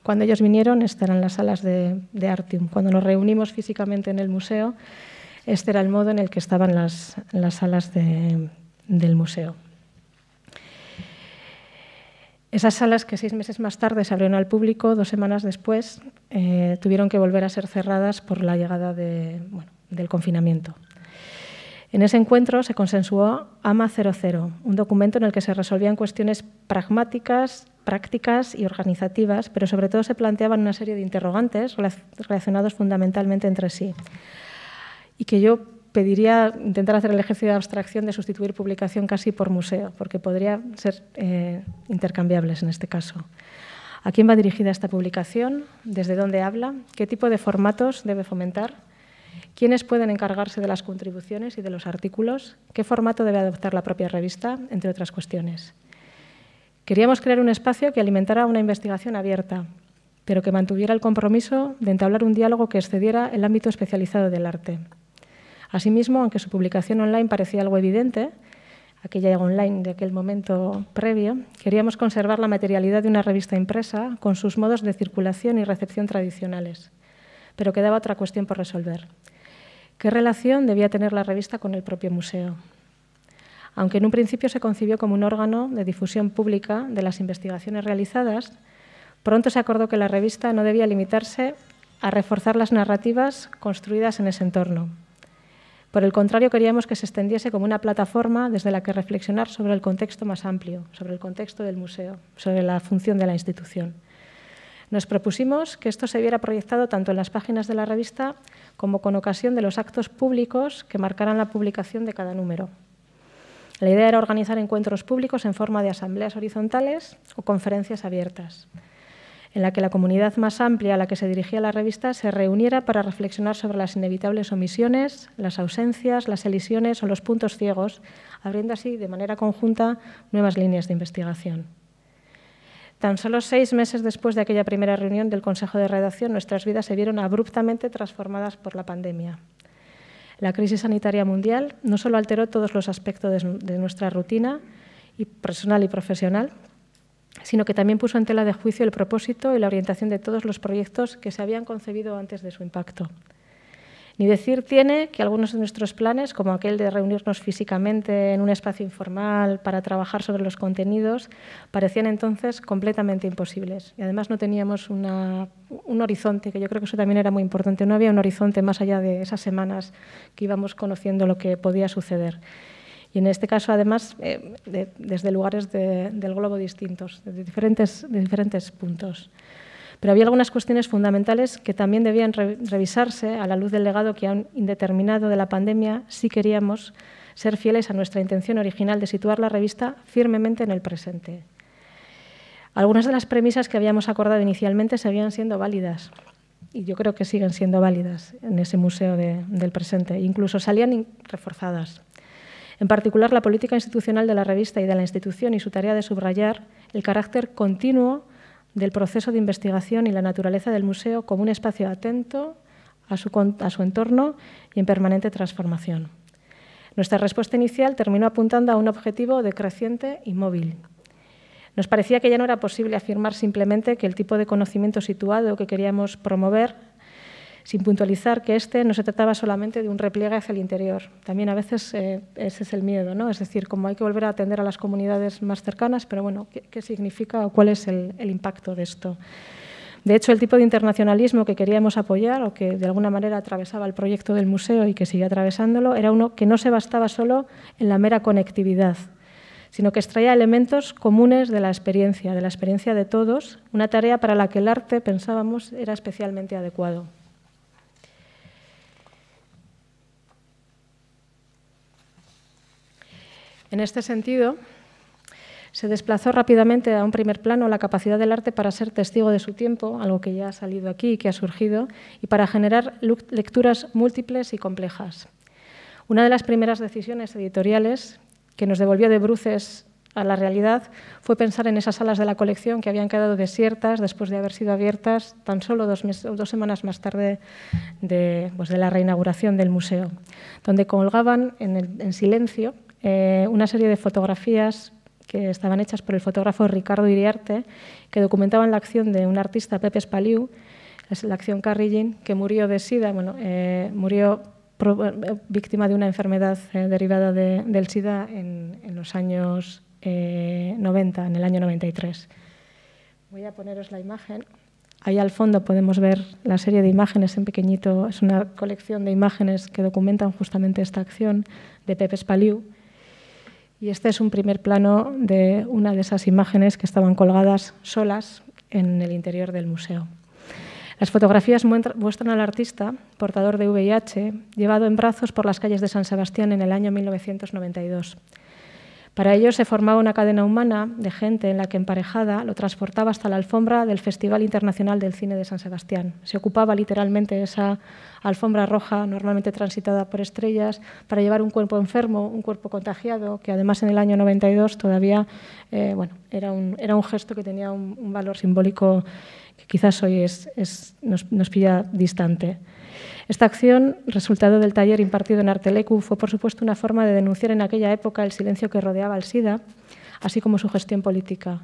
Cuando ellos vinieron, estaban las salas de, Artium. Cuando nos reunimos físicamente en el museo, este era el modo en el que estaban las, salas del museo. Esas salas que seis meses más tarde se abrieron al público, dos semanas después, eh, tuvieron que volver a ser cerradas por la llegada del confinamiento. En ese encuentro se consensuó AMA 00, un documento en el que se resolvían cuestiones pragmáticas prácticas y organizativas, pero sobre todo se planteaban una serie de interrogantes relacionados fundamentalmente entre sí. Y que yo pediría intentar hacer el ejercicio de abstracción de sustituir publicación casi por museo, porque podría ser eh, intercambiables en este caso. ¿A quién va dirigida esta publicación? ¿Desde dónde habla? ¿Qué tipo de formatos debe fomentar? ¿Quiénes pueden encargarse de las contribuciones y de los artículos? ¿Qué formato debe adoptar la propia revista? Entre otras cuestiones. Queríamos crear un espacio que alimentara una investigación abierta, pero que mantuviera el compromiso de entablar un diálogo que excediera el ámbito especializado del arte. Asimismo, aunque su publicación online parecía algo evidente, aquella online de aquel momento previo, queríamos conservar la materialidad de una revista impresa con sus modos de circulación y recepción tradicionales. Pero quedaba otra cuestión por resolver. ¿Qué relación debía tener la revista con el propio museo? Aunque en un principio se concibió como un órgano de difusión pública de las investigaciones realizadas, pronto se acordó que la revista no debía limitarse a reforzar las narrativas construidas en ese entorno. Por el contrario, queríamos que se extendiese como una plataforma desde la que reflexionar sobre el contexto más amplio, sobre el contexto del museo, sobre la función de la institución. Nos propusimos que esto se viera proyectado tanto en las páginas de la revista como con ocasión de los actos públicos que marcaran la publicación de cada número. La idea era organizar encuentros públicos en forma de asambleas horizontales o conferencias abiertas, en la que la comunidad más amplia a la que se dirigía la revista se reuniera para reflexionar sobre las inevitables omisiones, las ausencias, las elisiones o los puntos ciegos, abriendo así de manera conjunta nuevas líneas de investigación. Tan solo seis meses después de aquella primera reunión del Consejo de Redacción, nuestras vidas se vieron abruptamente transformadas por la pandemia. La crisis sanitaria mundial no solo alteró todos los aspectos de nuestra rutina y personal y profesional, sino que también puso en tela de juicio el propósito y la orientación de todos los proyectos que se habían concebido antes de su impacto. Y decir tiene que algunos de nuestros planes, como aquel de reunirnos físicamente en un espacio informal para trabajar sobre los contenidos, parecían entonces completamente imposibles. Y además no teníamos un horizonte, que yo creo que eso también era muy importante. No había un horizonte más allá de esas semanas que íbamos conociendo lo que podía suceder. Y en este caso, además, eh, desde lugares del globo distintos, desde diferentes, de diferentes puntos. Pero había algunas cuestiones fundamentales que también debían revisarse a la luz del legado que, aún indeterminado de la pandemia, si queríamos ser fieles a nuestra intención original de situar la revista firmemente en el presente. Algunas de las premisas que habíamos acordado inicialmente seguían siendo válidas y yo creo que siguen siendo válidas en ese museo del presente, incluso salían reforzadas. En particular, la política institucional de la revista y de la institución y su tarea de subrayar el carácter continuo del proceso de investigación y la naturaleza del museo como un espacio atento a su, a su entorno y en permanente transformación. Nuestra respuesta inicial terminó apuntando a un objetivo decreciente y móvil. Nos parecía que ya no era posible afirmar simplemente que el tipo de conocimiento situado que queríamos promover sin puntualizar que este no se trataba solamente de un repliegue hacia el interior. También a veces eh, ese es el miedo, Es decir, como hay que volver a atender a las comunidades más cercanas, pero bueno, ¿qué, significa o cuál es el, impacto de esto? De hecho, el tipo de internacionalismo que queríamos apoyar o que de alguna manera atravesaba el proyecto del museo y que sigue atravesándolo era uno que no se bastaba solo en la mera conectividad, sino que extraía elementos comunes de la experiencia, de la experiencia de todos, una tarea para la que el arte, pensábamos, era especialmente adecuado. En este sentido, se desplazó rápidamente a un primer plano la capacidad del arte para ser testigo de su tiempo, algo que ya ha salido aquí y que ha surgido, y para generar lecturas múltiples y complejas. Una de las primeras decisiones editoriales que nos devolvió de bruces a la realidad fue pensar en esas salas de la colección que habían quedado desiertas después de haber sido abiertas tan solo dos, semanas más tarde pues, de, la reinauguración del museo, donde colgaban en silencio eh, una serie de fotografías que estaban hechas por el fotógrafo Ricardo Iriarte, que documentaban la acción de un artista, Pepe Spaliu, la acción Carrillín, que murió de SIDA, bueno, eh, murió eh, víctima de una enfermedad derivada del SIDA en, los años 90, en el año 93. Voy a poneros la imagen. Ahí al fondo podemos ver la serie de imágenes en pequeñito. Es una colección de imágenes que documentan justamente esta acción de Pepe Spaliu. Y este es un primer plano de una de esas imágenes que estaban colgadas solas en el interior del museo. Las fotografías muestran al artista, portador de VIH, llevado en brazos por las calles de San Sebastián en el año 1992. Para ello se formaba una cadena humana de gente en la que emparejada lo transportaba hasta la alfombra del Festival Internacional del Cine de San Sebastián. Se ocupaba literalmente esa alfombra roja, normalmente transitada por estrellas, para llevar un cuerpo enfermo, un cuerpo contagiado, que además en el año 92 todavía eh, bueno, era, un, gesto que tenía un, valor simbólico que quizás hoy nos, nos pilla distante. Esta acción, resultado del taller impartido en Artelecu, fue por supuesto una forma de denunciar en aquella época el silencio que rodeaba al SIDA, así como su gestión política.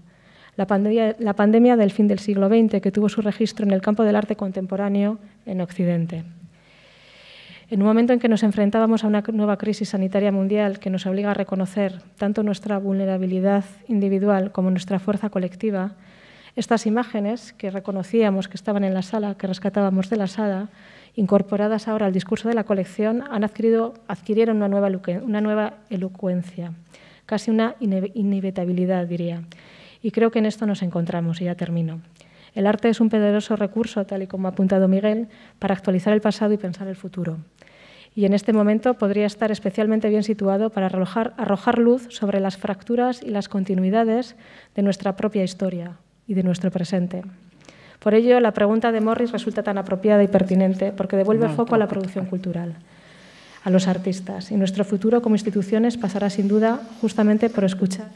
La pandemia, del fin del siglo XX, que tuvo su registro en el campo del arte contemporáneo en Occidente. En un momento en que nos enfrentábamos a una nueva crisis sanitaria mundial que nos obliga a reconocer tanto nuestra vulnerabilidad individual como nuestra fuerza colectiva, estas imágenes que reconocíamos que estaban en la sala, que rescatábamos de la sala, incorporadas ahora al discurso de la colección, han adquirido, adquirieron una nueva, una nueva elocuencia, casi una inevitabilidad, diría. Y creo que en esto nos encontramos, y ya termino. El arte es un poderoso recurso, tal y como ha apuntado Miguel, para actualizar el pasado y pensar el futuro. Y en este momento podría estar especialmente bien situado para arrojar luz sobre las fracturas y las continuidades de nuestra propia historia y de nuestro presente. Por ello, la pregunta de Morris resulta tan apropiada y pertinente porque devuelve foco a la producción cultural, a los artistas, y nuestro futuro como instituciones pasará sin duda justamente por escuchar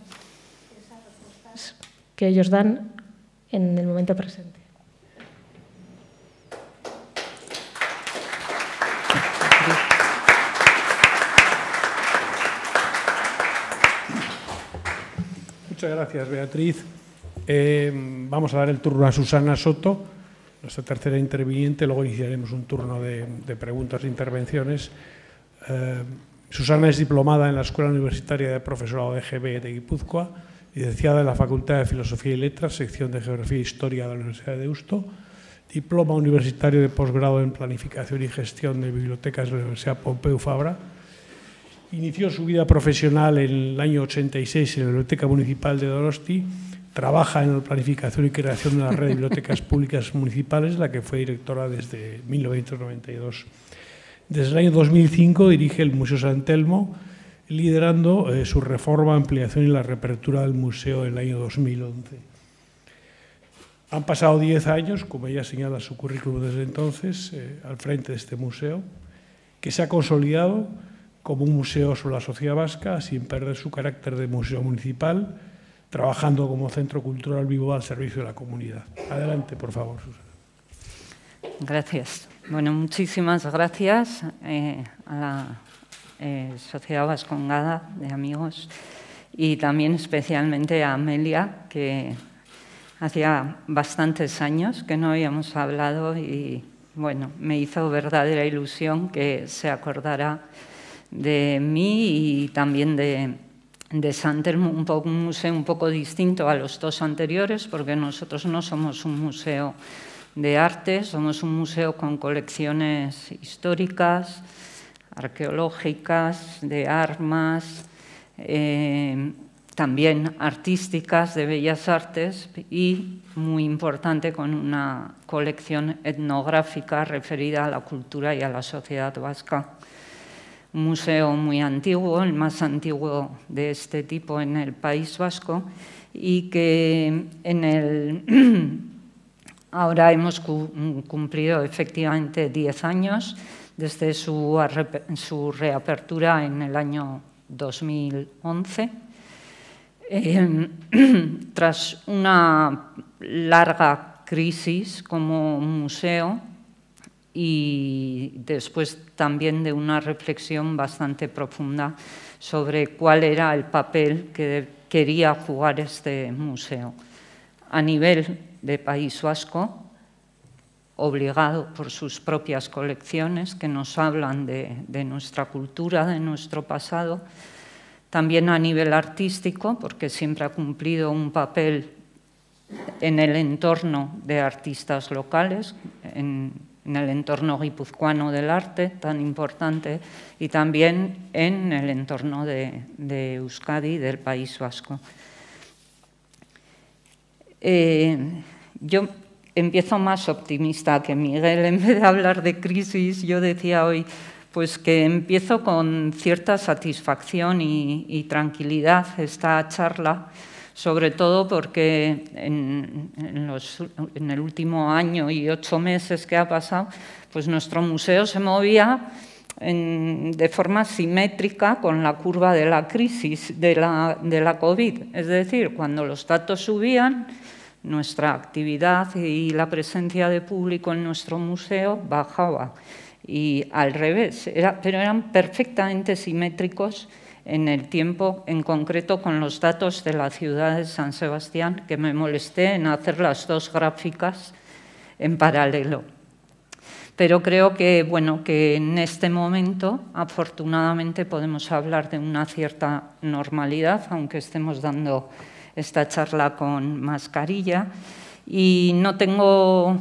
esas respuestas que ellos dan en el momento presente. Muchas gracias, Beatriz. Em, vamos a dar el turno a Susana Soto, nuestra tercera interviniente. Luego iniciaremos un turno de, preguntas e intervenciones. Em, Susana es diplomada en la Escuela Universitaria de Profesorado de GB e de Guipúzcoa, licenciada en la Facultad de Filosofía y Letras, sección de Geografía e Historia de la Universidad de Usto diploma universitario de posgrado en Planificación y Gestión de Bibliotecas de la Universidad Pompeu Fabra. Inició su vida profesional en el año 86 en la Biblioteca Municipal de Dorosti trabaja en la planificación y creación de la red de bibliotecas [LAUGHS] públicas municipales, la que fue directora desde 1992. Desde el año 2005 dirige el Museo San Telmo, liderando eh, su reforma, ampliación y la reapertura del museo en el año 2011. Han pasado 10 años, como ella señala su currículum desde entonces, eh, al frente de este museo, que se ha consolidado como un museo sobre la sociedad vasca sin perder su carácter de museo municipal, trabajando como centro cultural vivo al servicio de la comunidad. Adelante, por favor, Susana. Gracias. Bueno, muchísimas gracias eh, a la eh, Sociedad Vascongada de Amigos y también especialmente a Amelia, que hacía bastantes años que no habíamos hablado y bueno, me hizo verdadera ilusión que se acordara de mí y también de de Santer, un, poco, un museo un poco distinto a los dos anteriores, porque nosotros no somos un museo de arte, somos un museo con colecciones históricas, arqueológicas, de armas, eh, también artísticas, de bellas artes y, muy importante, con una colección etnográfica referida a la cultura y a la sociedad vasca un museo muy antiguo, el más antiguo de este tipo en el País Vasco, y que en el [CLEARS THROAT] ahora hemos cumplido efectivamente 10 años desde su, reapertura en el año 2011. Em, [CLEARS THROAT] tras una larga crisis como museo, y después también de una reflexión bastante profunda sobre cuál era el papel que quería jugar este museo a nivel de País Vasco, obligado por sus propias colecciones que nos hablan de, nuestra cultura, de nuestro pasado, también a nivel artístico, porque siempre ha cumplido un papel en el entorno de artistas locales, en en el entorno guipuzcoano del arte tan importante y también en el entorno de, Euskadi, del País Vasco. Eh, yo empiezo más optimista que Miguel. [LAUGHS] En vez de hablar de crisis, yo decía hoy pues que empiezo con cierta satisfacción y tranquilidad esta charla sobre todo porque en, el último año y ocho meses que ha pasado, pues nuestro museo se movía de forma simétrica con la curva de la crisis de la, de la COVID. Es decir, cuando los datos subían, nuestra actividad y la presencia de público en nuestro museo bajaba. Y al revés, pero eran perfectamente simétricos en el tiempo, en concreto con los datos de la ciudad de San Sebastián, que me molesté en hacer las dos gráficas en paralelo. Pero creo que, bueno, que en este momento, afortunadamente, podemos hablar de una cierta normalidad, aunque estemos dando esta charla con mascarilla. Y no tengo,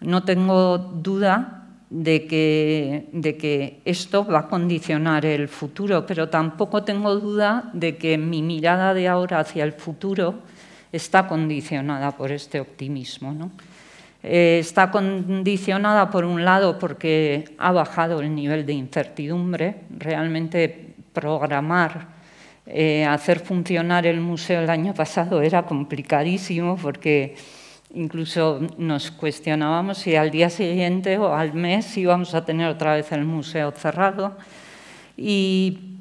no tengo duda de que, esto va a condicionar el futuro, pero tampoco tengo duda de que mi mirada de ahora hacia el futuro está condicionada por este optimismo. ¿no? Eh, está condicionada, por un lado, porque ha bajado el nivel de incertidumbre. Realmente programar, eh, hacer funcionar el museo el año pasado era complicadísimo porque Incluso nos cuestionábamos si al día siguiente o al mes íbamos a tener otra vez el museo cerrado. Y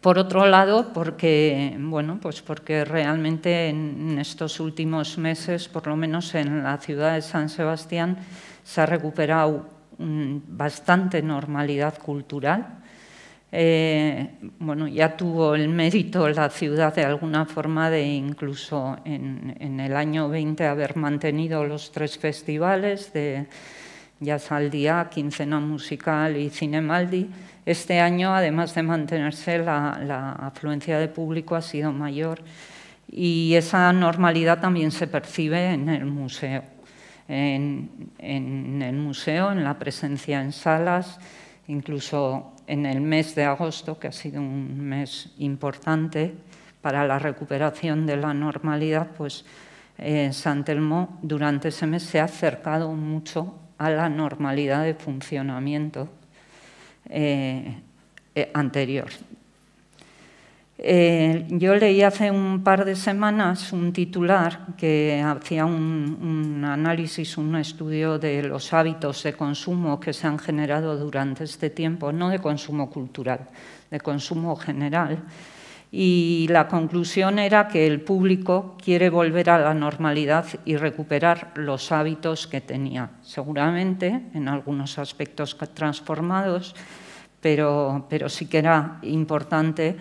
por otro lado, porque, bueno, pues porque realmente en estos últimos meses, por lo menos en la ciudad de San Sebastián, se ha recuperado bastante normalidad cultural eh, bueno, ya tuvo el mérito la ciudad de alguna forma de incluso en, el año 20 haber mantenido los tres festivales de Jazz al Día, Quincena Musical y Cinemaldi. Este año, además de mantenerse, la, afluencia de público ha sido mayor y esa normalidad también se percibe en el museo. en el museo, en la presencia en salas, incluso en el mes de agosto, que ha sido un mes importante para la recuperación de la normalidad, pues eh, San durante ese mes se ha acercado mucho a la normalidad de funcionamiento eh, eh, anterior. Eh, yo leí hace un par de semanas un titular que hacía un, análisis, un estudio de los hábitos de consumo que se han generado durante este tiempo, no de consumo cultural, de consumo general. Y la conclusión era que el público quiere volver a la normalidad y recuperar los hábitos que tenía, seguramente en algunos aspectos transformados, pero, pero sí que era importante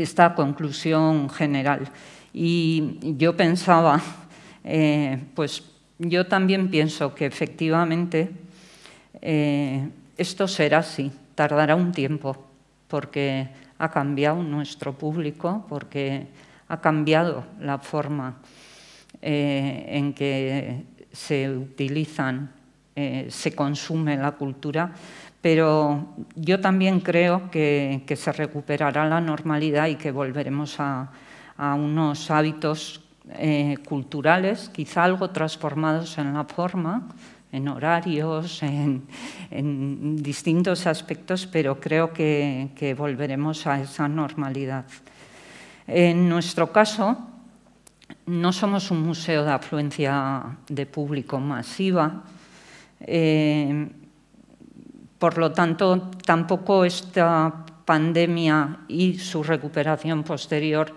esta conclusión general. Y yo pensaba, eh, pues yo también pienso que efectivamente eh, esto será así, tardará un tiempo, porque ha cambiado nuestro público, porque ha cambiado la forma eh, en que se utilizan, se consume la cultura pero yo también creo que, se recuperará la normalidad y que volveremos a, unos hábitos eh, culturales, quizá algo transformados en la forma, en horarios, en, distintos aspectos, pero creo que, volveremos a esa normalidad. En nuestro caso, no somos un museo de afluencia de público masiva. Eh, por lo tanto, tampoco esta pandemia y su recuperación posterior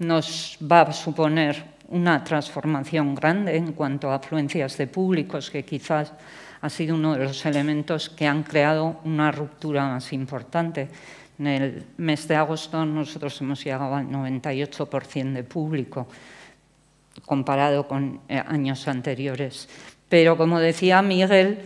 nos va a suponer una transformación grande en cuanto a afluencias de públicos, que quizás ha sido uno de los elementos que han creado una ruptura más importante. En el mes de agosto nosotros hemos llegado al 98% de público, comparado con eh, años anteriores. Pero, como decía Miguel,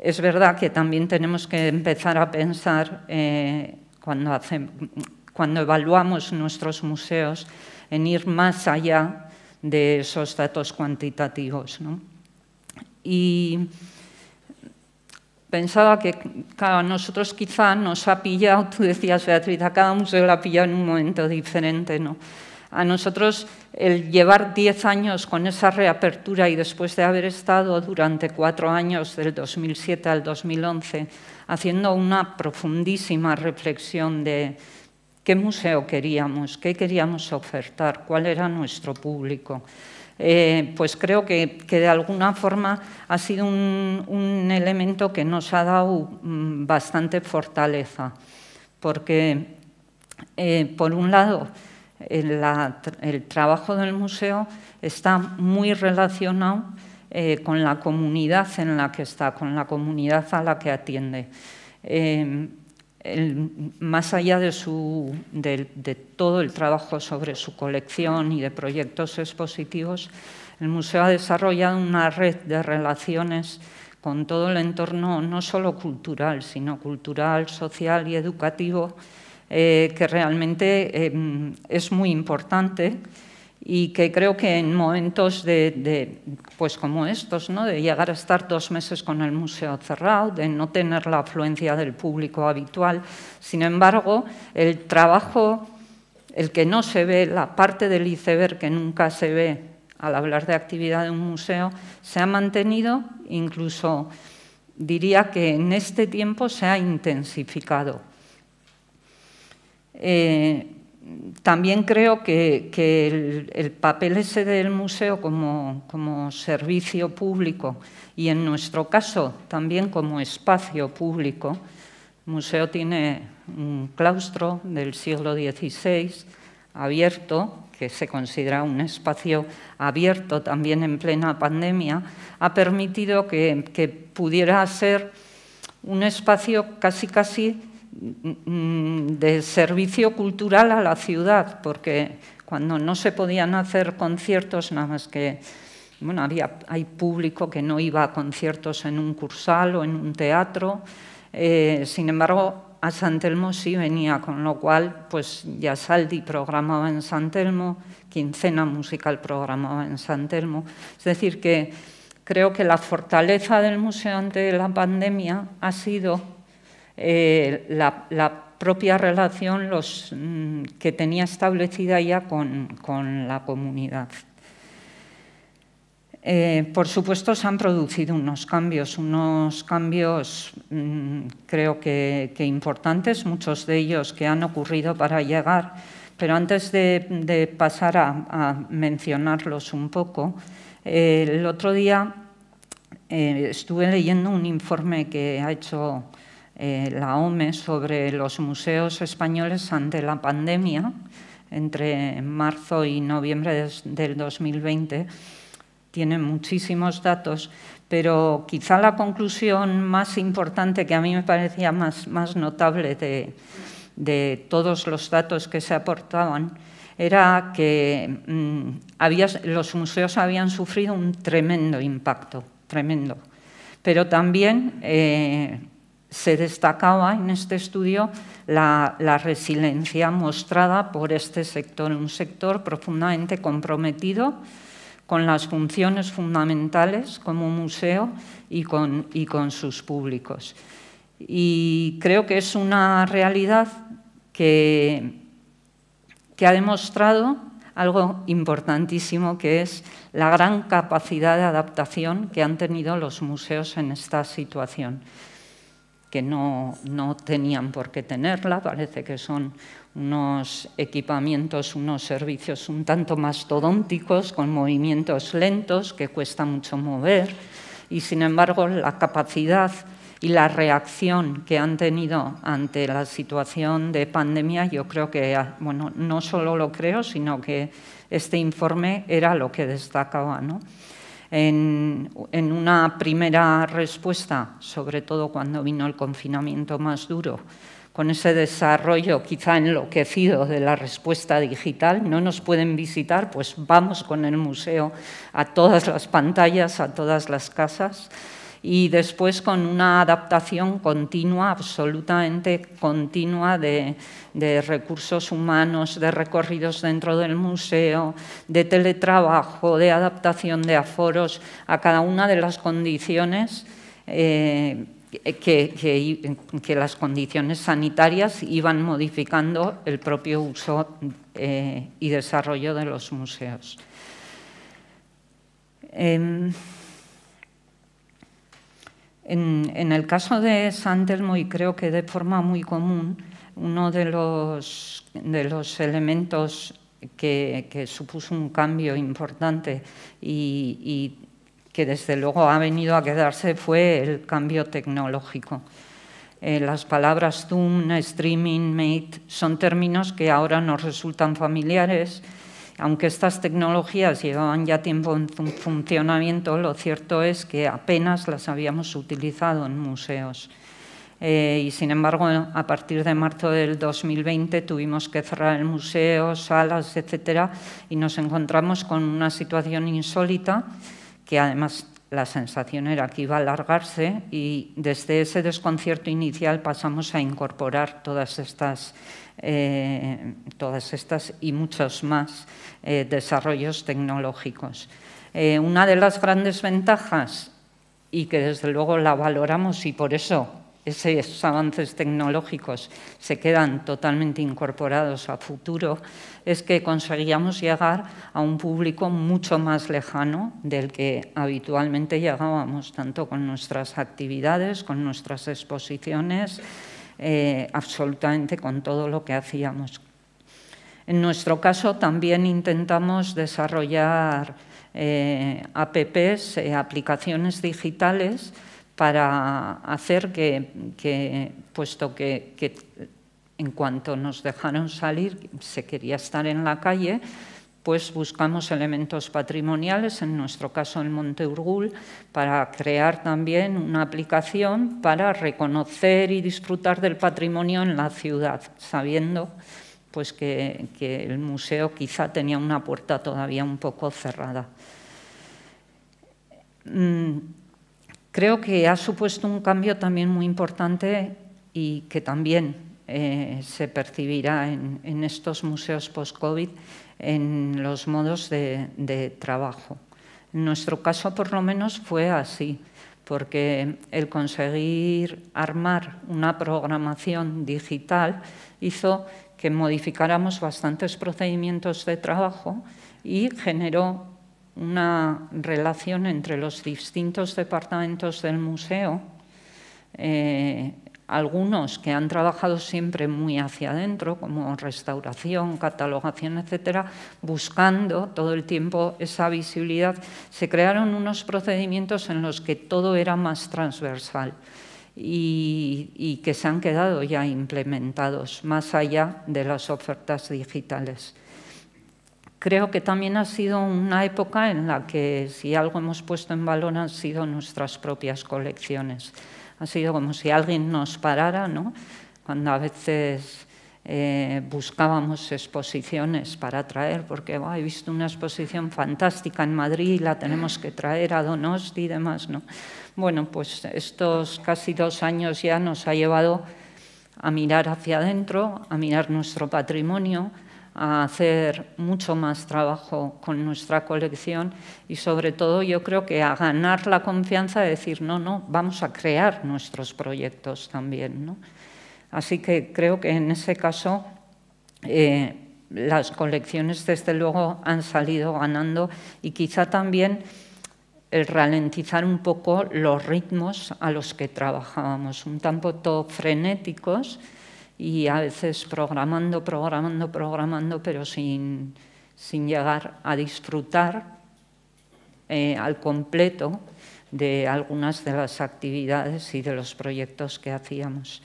es verdad que también tenemos que empezar a pensar eh, cuando, evaluamos nuestros museos en ir más allá de esos datos cuantitativos. ¿no? Y pensaba que, a nosotros quizá nos ha pillado, tú decías, Beatriz, a cada museo la ha pillado en un momento diferente, ¿no? A nosotros el llevar diez años con esa reapertura y después de haber estado durante cuatro años, del 2007 al 2011, haciendo una profundísima reflexión de qué museo queríamos, qué queríamos ofertar, cuál era nuestro público. Eh, pues creo que, de alguna forma ha sido un, elemento que nos ha dado mm, bastante fortaleza, porque eh, por un lado el, trabajo del museo está muy relacionado eh, con la comunidad en la que está, con la comunidad a la que atiende. Em, más allá de, todo el trabajo sobre su colección y de proyectos expositivos, el museo ha desarrollado una red de relaciones con todo el entorno, no solo cultural, sino cultural, social y educativo, eh, que realmente em, es muy importante y que creo que en momentos pues como estos, ¿no? de llegar a estar dos meses con el museo cerrado, de no tener la afluencia del público habitual, sin embargo, el trabajo, el que no se ve, la parte del iceberg que nunca se ve al hablar de actividad de un museo, se ha mantenido incluso diría que en este tiempo se ha intensificado eh, también creo que, el, papel ese del museo como, servicio público y en nuestro caso también como espacio público, el museo tiene un claustro del siglo XVI abierto, que se considera un espacio abierto también en plena pandemia, ha permitido que pudiera ser un espacio casi casi Mm, de servicio cultural a la ciudad, porque cuando no se podían hacer conciertos, nada más que bueno, había, hay público que no iba a conciertos en un cursal o en un teatro, eh, sin embargo, a San Telmo sí venía, con lo cual, pues ya Saldi programaba en San Telmo, Quincena Musical programaba en San Telmo. Es decir, que creo que la fortaleza del museo ante la pandemia ha sido eh, la, propia relación mm, que tenía establecida ya con, la comunidad. Eh, por supuesto, se han producido unos cambios, unos cambios mm, creo que, importantes, muchos de ellos que han ocurrido para llegar, pero antes de, pasar a, mencionarlos un poco, eh, el otro día estuve leyendo un informe que ha hecho eh, la OME sobre los museos españoles ante la pandemia entre marzo y noviembre del 2020 tiene muchísimos datos, pero quizá la conclusión más importante que a mí me parecía más, notable de, todos los datos que se aportaban era que mm, los museos habían sufrido un tremendo impacto, tremendo. Pero también eh, se destacaba en este estudio la, resiliencia mostrada por este sector, un sector profundamente comprometido con las funciones fundamentales como museo y con, sus públicos. Y creo que es una realidad que ha demostrado algo importantísimo que es la gran capacidad de adaptación que han tenido los museos en esta situación que no, no tenían por qué tenerla, parece que son unos equipamientos, unos servicios un tanto mastodónticos, con movimientos lentos que cuesta mucho mover, y sin embargo la capacidad y la reacción que han tenido ante la situación de pandemia, yo creo que, ah, bueno, no solo lo creo, sino que este informe era lo que destacaba, ¿no? en, una primera respuesta, sobre todo cuando vino el confinamiento más duro, con ese desarrollo quizá enloquecido de la respuesta digital, no nos pueden visitar, pues vamos con el museo a todas las pantallas, a todas las casas y después con una adaptación continua, absolutamente continua de, recursos humanos, de recorridos dentro del museo, de teletrabajo, de adaptación de aforos a cada una de las condiciones. Eh, que, que, las condiciones sanitarias iban modificando el propio uso eh, y desarrollo de los museos. Em, en, el caso de San Telmo, y creo que de forma muy común, uno de los, elementos que, supuso un cambio importante y, que desde luego ha venido a quedarse fue el cambio tecnológico. Eh, las palabras Zoom, streaming, mate son términos que ahora nos resultan familiares, aunque estas tecnologías llevaban ya tiempo en funcionamiento, lo cierto es que apenas las habíamos utilizado en museos. Eh, y sin embargo, a partir de marzo del 2020 tuvimos que cerrar el museo, salas, etcétera, y nos encontramos con una situación insólita que además la sensación era que iba a alargarse y desde ese desconcierto inicial pasamos a incorporar todas estas eh, todas estas y muchos más eh, desarrollos tecnológicos. Eh, una de las grandes ventajas, y que desde luego la valoramos y por eso esos avances tecnológicos se quedan totalmente incorporados a futuro, es que conseguíamos llegar a un público mucho más lejano del que habitualmente llegábamos, tanto con nuestras actividades, con nuestras exposiciones, eh, absolutamente con todo lo que hacíamos. En nuestro caso también intentamos desarrollar eh, apps, eh, aplicaciones digitales, para hacer que, puesto que en cuanto nos dejaron salir, se quería estar en la calle, pues buscamos elementos patrimoniales, en nuestro caso el Monte Urgul, para crear también una aplicación para reconocer y disfrutar del patrimonio en la ciudad, sabiendo pues que el museo quizá tenía una puerta todavía un poco cerrada. Mm, creo que ha supuesto un cambio también muy importante y que también eh, se percibirá en, estos museos post-COVID en los modos de, trabajo. nuestro caso, por lo menos, fue así, porque el conseguir armar una programación digital hizo que modificáramos bastantes procedimientos de trabajo y generó una relación entre los distintos departamentos del museo eh, algunos que han trabajado siempre muy hacia adentro, como restauración, catalogación, etcétera, buscando todo el tiempo esa visibilidad, se crearon unos procedimientos en los que todo era más transversal y, y que se han quedado ya implementados más allá de las ofertas digitales. Creo que también ha sido una época en la que si algo hemos puesto en valor han sido nuestras propias colecciones. Ha sido como si alguien nos parara, cuando a veces eh, buscábamos exposiciones para traer, porque he visto una exposición fantástica en Madrid, y la tenemos que traer a Donosti y demás. ¿no? Bueno, pues estos casi dos años ya nos ha llevado a mirar hacia adentro, a mirar nuestro patrimonio, a hacer mucho más trabajo con nuestra colección y sobre todo yo creo que a ganar la confianza de decir, no, no, vamos a crear nuestros proyectos también. Así que creo que en ese caso eh, las colecciones desde luego han salido ganando y quizá también el ralentizar un poco los ritmos a los que trabajábamos, un tanto frenéticos y a veces programando, programando, programando, pero sin, sin llegar a disfrutar eh, al completo de algunas de las actividades y de los proyectos que hacíamos.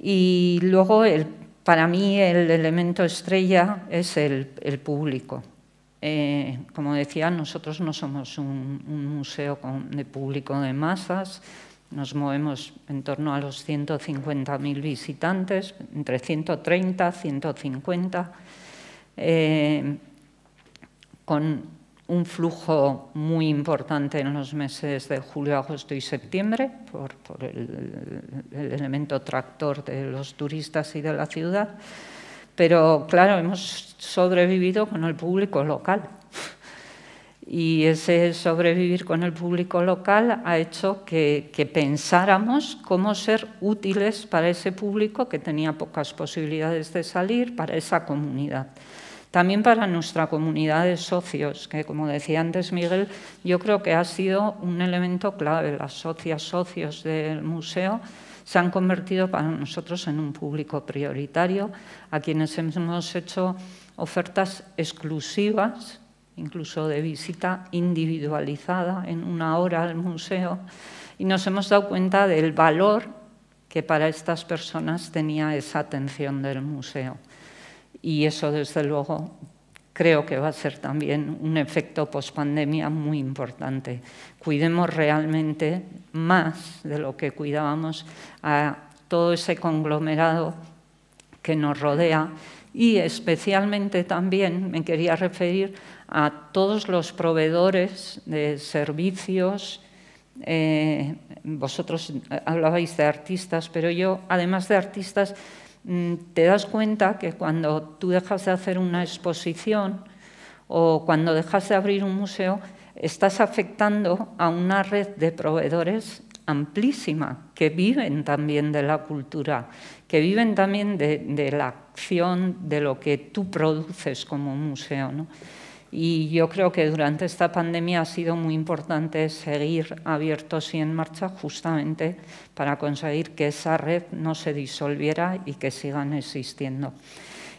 Y luego, el, para mí, el elemento estrella es el, público. Eh, como decía, nosotros no somos un, museo de público de masas, nos movemos en torno a los 150.000 visitantes, entre 130 y 150, con un flujo muy importante en los meses de julio, agosto y septiembre, por, el, elemento tractor de los turistas y de la ciudad. Pero claro, hemos sobrevivido con el público local y ese sobrevivir con el público local ha hecho que, pensáramos cómo ser útiles para ese público que tenía pocas posibilidades de salir, para esa comunidad. También para nuestra comunidad de socios, que como decía antes Miguel, yo creo que ha sido un elemento clave. Las socias, socios del museo se han convertido para nosotros en un público prioritario, a quienes hemos hecho ofertas exclusivas incluso de visita individualizada en una hora al museo, y nos hemos dado cuenta del valor que para estas personas tenía esa atención del museo. Y eso, desde luego, creo que va a ser también un efecto pospandemia muy importante. Cuidemos realmente más de lo que cuidábamos a todo ese conglomerado que nos rodea y especialmente también me quería referir a todos los proveedores de servicios. Eh, vosotros hablabais de artistas, pero yo, además de artistas, mm, te das cuenta que cuando tú dejas de hacer una exposición o cuando dejas de abrir un museo, estás afectando a una red de proveedores amplísima, que viven también de la cultura, que viven también de, la acción, de lo que tú produces como museo. Y yo creo que durante esta pandemia ha sido muy importante seguir abiertos y en marcha justamente para conseguir que esa red no se disolviera y que sigan existiendo.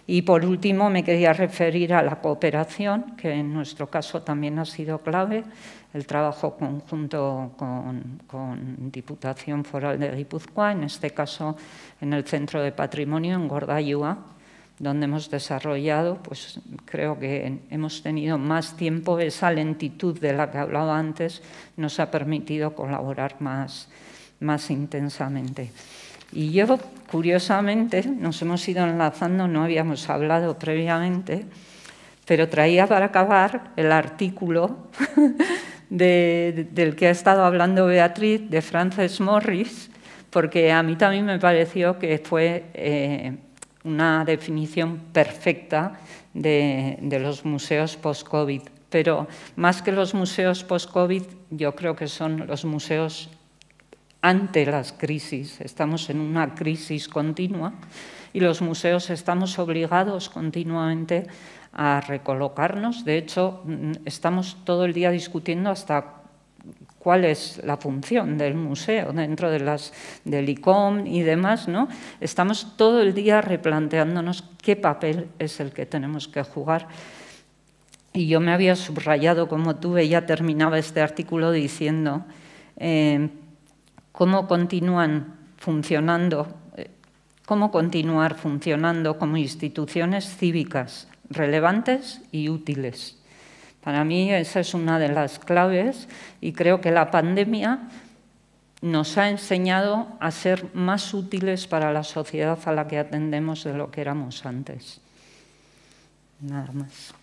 Y por último, me quería referir a la cooperación, que en nuestro caso también ha sido clave, el trabajo conjunto con, Diputación Foral de Guipúzcoa, en este caso en el Centro de Patrimonio en Gordayúa, donde hemos desarrollado, pues creo que hemos tenido más tiempo, esa lentitud de la que hablaba antes nos ha permitido colaborar más, más intensamente. Y yo, curiosamente, nos hemos ido enlazando, no habíamos hablado previamente, pero traía para acabar el artículo [LAUGHS] del que ha estado hablando Beatriz, de Frances Morris, porque a mí también me pareció que fue... Eh, una definición perfecta de, los museos post-COVID. Pero más que los museos post-COVID, yo creo que son los museos ante las crisis. Estamos en una crisis continua y los museos estamos obligados continuamente a recolocarnos. De hecho, mm, estamos todo el día discutiendo hasta cuál es la función del museo dentro de las, del ICOM y demás, ¿no? estamos todo el día replanteándonos qué papel es el que tenemos que jugar. Y yo me había subrayado, como tuve, ya terminaba este artículo diciendo eh, cómo continúan funcionando, eh, cómo continuar funcionando como instituciones cívicas relevantes y útiles para mí esa es una de las claves y creo que la pandemia nos ha enseñado a ser más útiles para la sociedad a la que atendemos de lo que éramos antes. Nada más.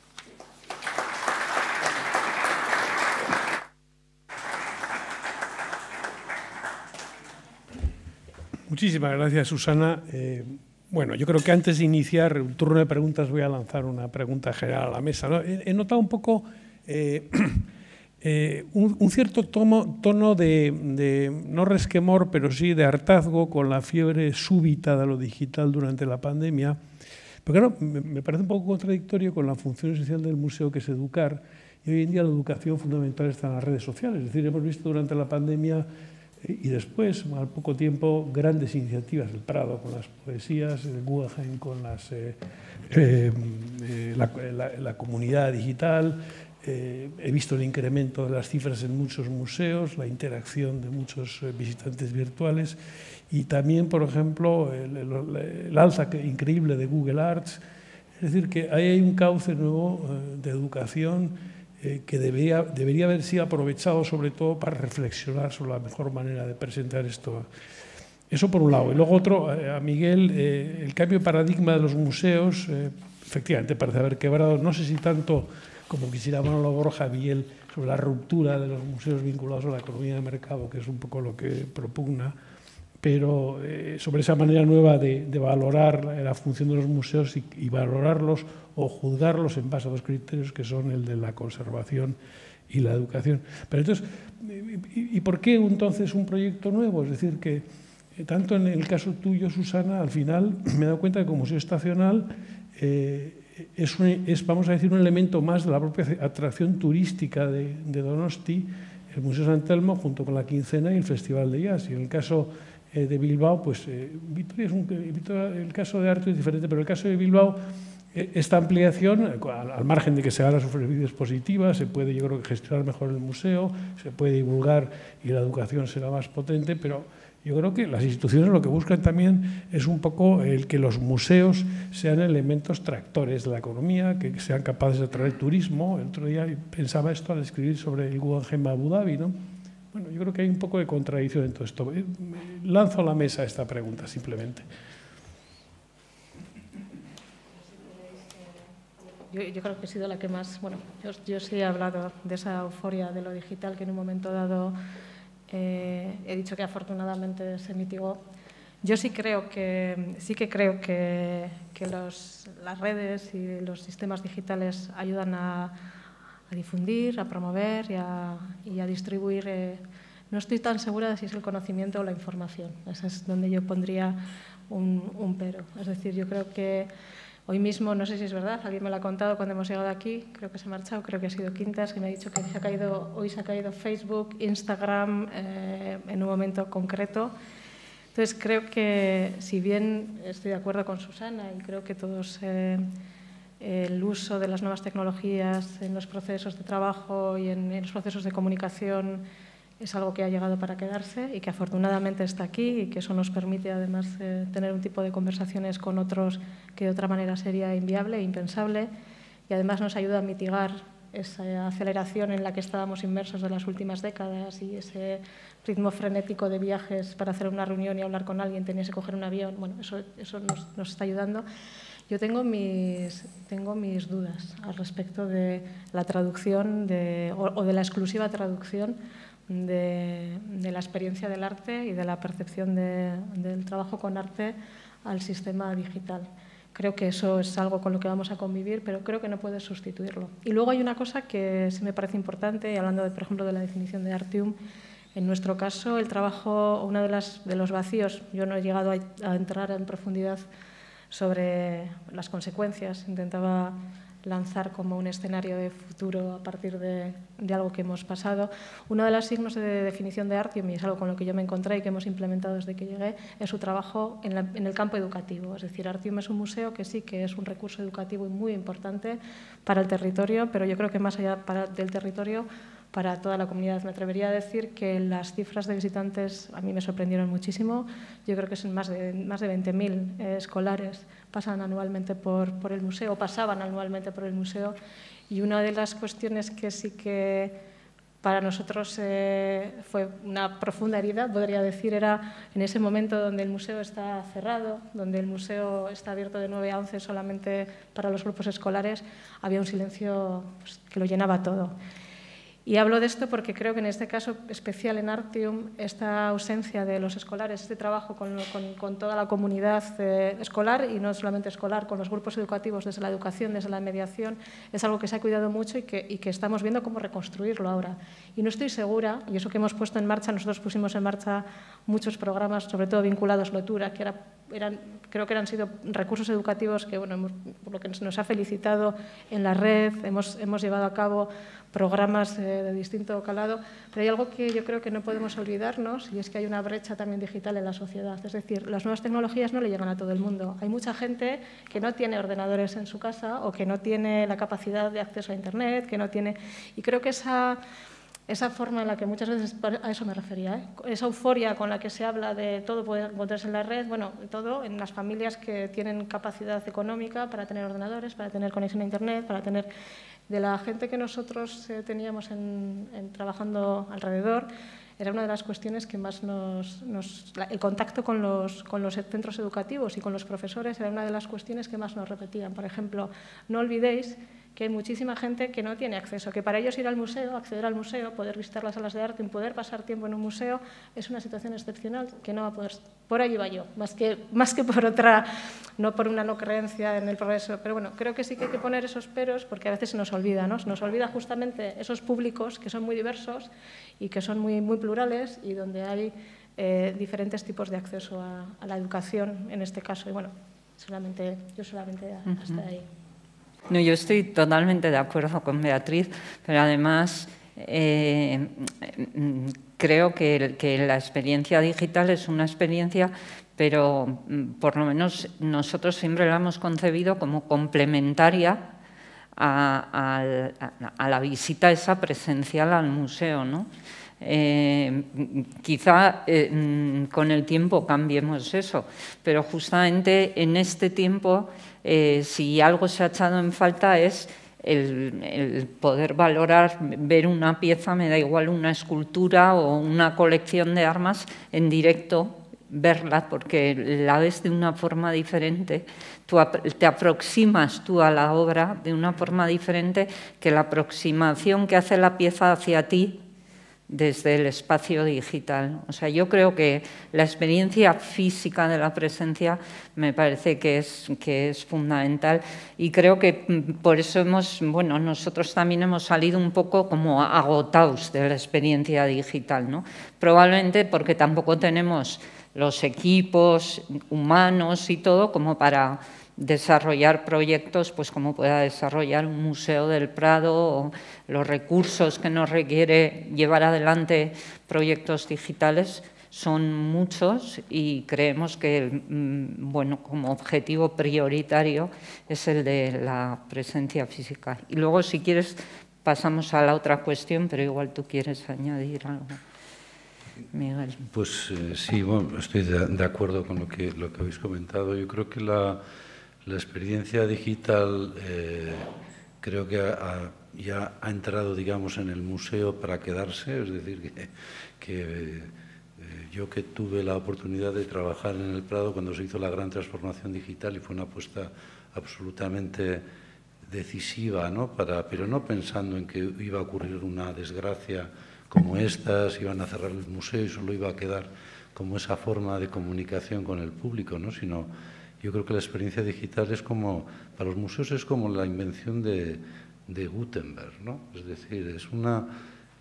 Muchísimas gracias, Susana. Eh, bueno, yo creo que antes de iniciar el turno de preguntas voy a lanzar una pregunta general a la mesa. He, notado un poco eh, [CLEARS THROAT] eh, un, cierto tono de, no resquemor, pero sí de hartazgo con la fiebre súbita de lo digital durante la pandemia. Porque me, me parece un poco contradictorio con la función esencial del museo, que es educar. Y hoy en día la educación fundamental está en las redes sociales. Es decir, hemos visto durante la pandemia y después, al poco tiempo, grandes iniciativas el Prado con las poesías, el Guggenheim con las, eh, eh, eh, la, comunidad digital. he visto el incremento de las cifras en muchos museos, la interacción de muchos visitantes virtuales y también, por ejemplo, el alza increíble de Google Arts. Es decir, que ahí hay un cauce nuevo de educación eh, que debería, debería haber sido aprovechado sobre todo para reflexionar sobre la mejor manera de presentar esto. Eso por un lado. Y luego otro, eh, a Miguel, eh, el cambio de paradigma de los museos, efectivamente parece haber quebrado, no sé si tanto como quisiera Manolo Borja Javier, sobre la ruptura de los museos vinculados a la economía de mercado, que es un poco lo que propugna, pero sobre esa manera nueva de, de valorar la, función de los museos y, valorarlos o juzgarlos en base a dos criterios que son el de la conservación y la educación. Pero entonces, ¿y por qué entonces un proyecto nuevo? Es decir, que eh, tanto en el caso tuyo, Susana, al final [CLEARS THROAT] me he dado cuenta que como museo estacional eh, es, vamos a decir, un elemento más de la propia atracción turística de, Donosti, el Museo San Telmo junto con la quincena y el Festival de Jazz. Y en el caso eh, de Bilbao, pues es el caso de Arte es diferente, pero el caso de Bilbao e-, esta ampliación, al margen de que se haga a sufrir positivas, se puede, yo gestionar mejor el museo, se puede divulgar y la educación será más potente, pero yo creo que las instituciones lo que buscan también es un poco el que los museos sean elementos tractores de la economía, que sean capaces de atraer turismo. El otro día pensaba esto al escribir sobre el Guggenheim Abu Dhabi, Bueno, yo creo que hay un poco de contradicción en todo esto. Eh, lanzo a la mesa esta pregunta simplemente. yo, creo que he sido la que más, bueno, yo, sí he hablado de esa euforia de lo digital que en un momento dado eh, he dicho que afortunadamente se mitigó. Yo sí creo que, sí que, creo que, que los, las redes y los sistemas digitales ayudan a, difundir, a promover y a, distribuir. Eh, no estoy tan segura de si es el conocimiento o la información. ese es donde yo pondría un pero. Es decir, yo creo que Hoy mismo, no sé si es verdad, alguien me lo ha contado cuando hemos llegado aquí, creo que se ha marchado, creo que ha sido Quintas, que me ha dicho que se ha caído, hoy se ha caído Facebook, Instagram, eh, en un momento concreto. Entonces, creo que, si bien estoy de acuerdo con Susana y creo que todos eh, el uso de las nuevas tecnologías en los procesos de trabajo y en los procesos de comunicación, es algo que ha llegado para quedarse y que afortunadamente está aquí y que eso nos permite además eh, tener un tipo de conversaciones con otros que de otra manera sería inviable e impensable y además nos ayuda a mitigar esa aceleración en la que estábamos inmersos de las últimas décadas y ese ritmo frenético de viajes para hacer una reunión y hablar con alguien, tenías que coger un avión, bueno, eso, nos, está ayudando. Yo tengo mis, tengo mis dudas al respecto de la traducción o de la exclusiva traducción de, la experiencia del arte y de la percepción del trabajo con arte al sistema digital. Creo que eso es algo con lo que vamos a convivir, pero creo que no puede sustituirlo. Y luego hay una cosa que sí me parece importante, hablando, por ejemplo, de la definición de Artium, en nuestro caso, el trabajo, uno de, las, de los vacíos, yo no he llegado a entrar en profundidad sobre las consecuencias, intentaba lanzar como un escenario de futuro a partir de, algo que hemos pasado. Uno de los signos de definición de Artium, y es algo con lo que yo me encontré y que hemos implementado desde que llegué, es su trabajo en, el campo educativo. Es decir, Artium es un museo que sí que es un recurso educativo y muy importante para el territorio, pero yo creo que más allá del territorio, para toda la comunidad. Me atrevería a decir que las cifras de visitantes a mí me sorprendieron muchísimo. Yo creo que son más de, más de 20.000 eh, escolares pasan anualmente por, el museo, pasaban anualmente por el museo. Y una de las cuestiones que sí que para nosotros eh, fue una profunda herida, podría decir, era en ese momento donde el museo está cerrado, donde el museo está abierto de 9 a 11 solamente para los grupos escolares, había un silencio pues, que lo llenaba todo. Y hablo de esto porque creo que en este caso especial en Artium, esta ausencia de los escolares, este trabajo con, toda la comunidad eh, escolar y no solamente escolar, con los grupos educativos desde la educación, desde la mediación, es algo que se ha cuidado mucho y que, estamos viendo cómo reconstruirlo ahora. Y no estoy segura, y eso que hemos puesto en marcha, nosotros pusimos en marcha muchos programas, sobre todo vinculados a Lotura, que eran, creo que eran, sido recursos educativos que, bueno, por lo que nos, ha felicitado en la red, hemos llevado a cabo programas eh, de distinto calado, pero hay algo que yo creo que no podemos olvidarnos y es que hay una brecha también digital en la sociedad. Es decir, las nuevas tecnologías no le llegan a todo el mundo. Hay mucha gente que no tiene ordenadores en su casa o que no tiene la capacidad de acceso a Internet, que no tiene... Y creo que esa esa forma en la que muchas veces, a eso me refería, ¿eh? esa euforia con la que se habla de todo poder encontrarse en la red, bueno, todo en las familias que tienen capacidad económica para tener ordenadores, para tener conexión a Internet, para tener de la gente que nosotros eh, teníamos en, trabajando alrededor, era una de las cuestiones que más nos... el contacto con los, con los, centros educativos y con los profesores era una de las cuestiones que más nos repetían. Por ejemplo, no olvidéis que hay muchísima gente que no tiene acceso, que para ellos ir al museo, acceder al museo, poder visitar las salas de arte, poder pasar tiempo en un museo, es una situación excepcional que no va a poder. Por ahí va yo, más que, [LAUGHS] más que por otra, no por una no creencia en el progreso, pero bueno, creo que sí que hay que poner esos peros porque a veces se nos olvida, ¿no? Se nos olvida justamente esos públicos que son muy diversos y que son muy, muy plurales y donde hay eh, diferentes tipos de acceso a, a, la educación en este caso. Y bueno, solamente, yo solamente hasta ahí. No, yo estoy totalmente de acuerdo con Beatriz, pero además eh, creo que, la experiencia digital es una experiencia pero mm, por lo menos nosotros siempre la hemos concebido como complementaria a, la visita esa presencial al museo. Eh, quizá eh, mm, con el tiempo cambiemos eso, pero justamente en este tiempo eh, si algo se ha echado en falta es el, poder valorar, ver una pieza, me da igual una escultura o una colección de armas en directo, verla, porque la ves de una forma diferente, te aproximas tú a la obra de una forma diferente que la aproximación que hace la pieza hacia ti desde el espacio digital. O sea, yo creo que la experiencia física de la presencia me parece que es, que es fundamental y creo que mm, por eso hemos, bueno, nosotros también hemos salido un poco como agotados de la experiencia digital, ¿no? Probablemente porque tampoco tenemos los equipos humanos y todo como para desarrollar proyectos pues como pueda desarrollar un museo del Prado o los recursos que nos requiere llevar adelante proyectos digitales son muchos y creemos que mm, bueno, como objetivo prioritario es el de la presencia física. Y luego si quieres pasamos a la otra cuestión, pero igual tú quieres añadir algo. Miguel. Pues eh, sí, bueno, estoy de, de, acuerdo con lo que, lo que habéis comentado. Yo creo que la, la experiencia digital eh, creo que ya ha entrado, digamos, en el museo para quedarse, es decir, que, eh, yo que tuve la oportunidad de trabajar en el Prado cuando se hizo la gran transformación digital y fue una apuesta absolutamente decisiva, ¿no? Para, pero no pensando en que iba a ocurrir una desgracia como estas, iban a cerrar el museo y solo iba a quedar como esa forma de comunicación con el público, ¿no? sino yo creo que la experiencia digital es como, para los museos es como la invención de, de Gutenberg, ¿no? Es decir, es una,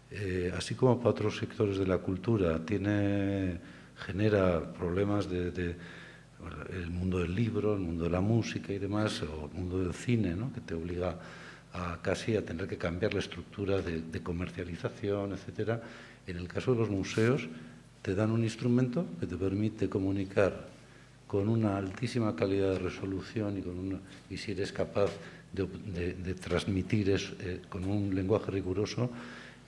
eh, así como para otros sectores de la cultura, tiene, genera problemas de, el mundo del libro, el mundo de la música y demás, o el mundo del cine, ¿no? que te obliga a casi a tener que cambiar la estructura de, comercialización, etcétera. En el caso de los museos, te dan un instrumento que te permite comunicar con una altísima calidad de resolución y, con una, y si eres capaz de, transmitir eh, con un lenguaje riguroso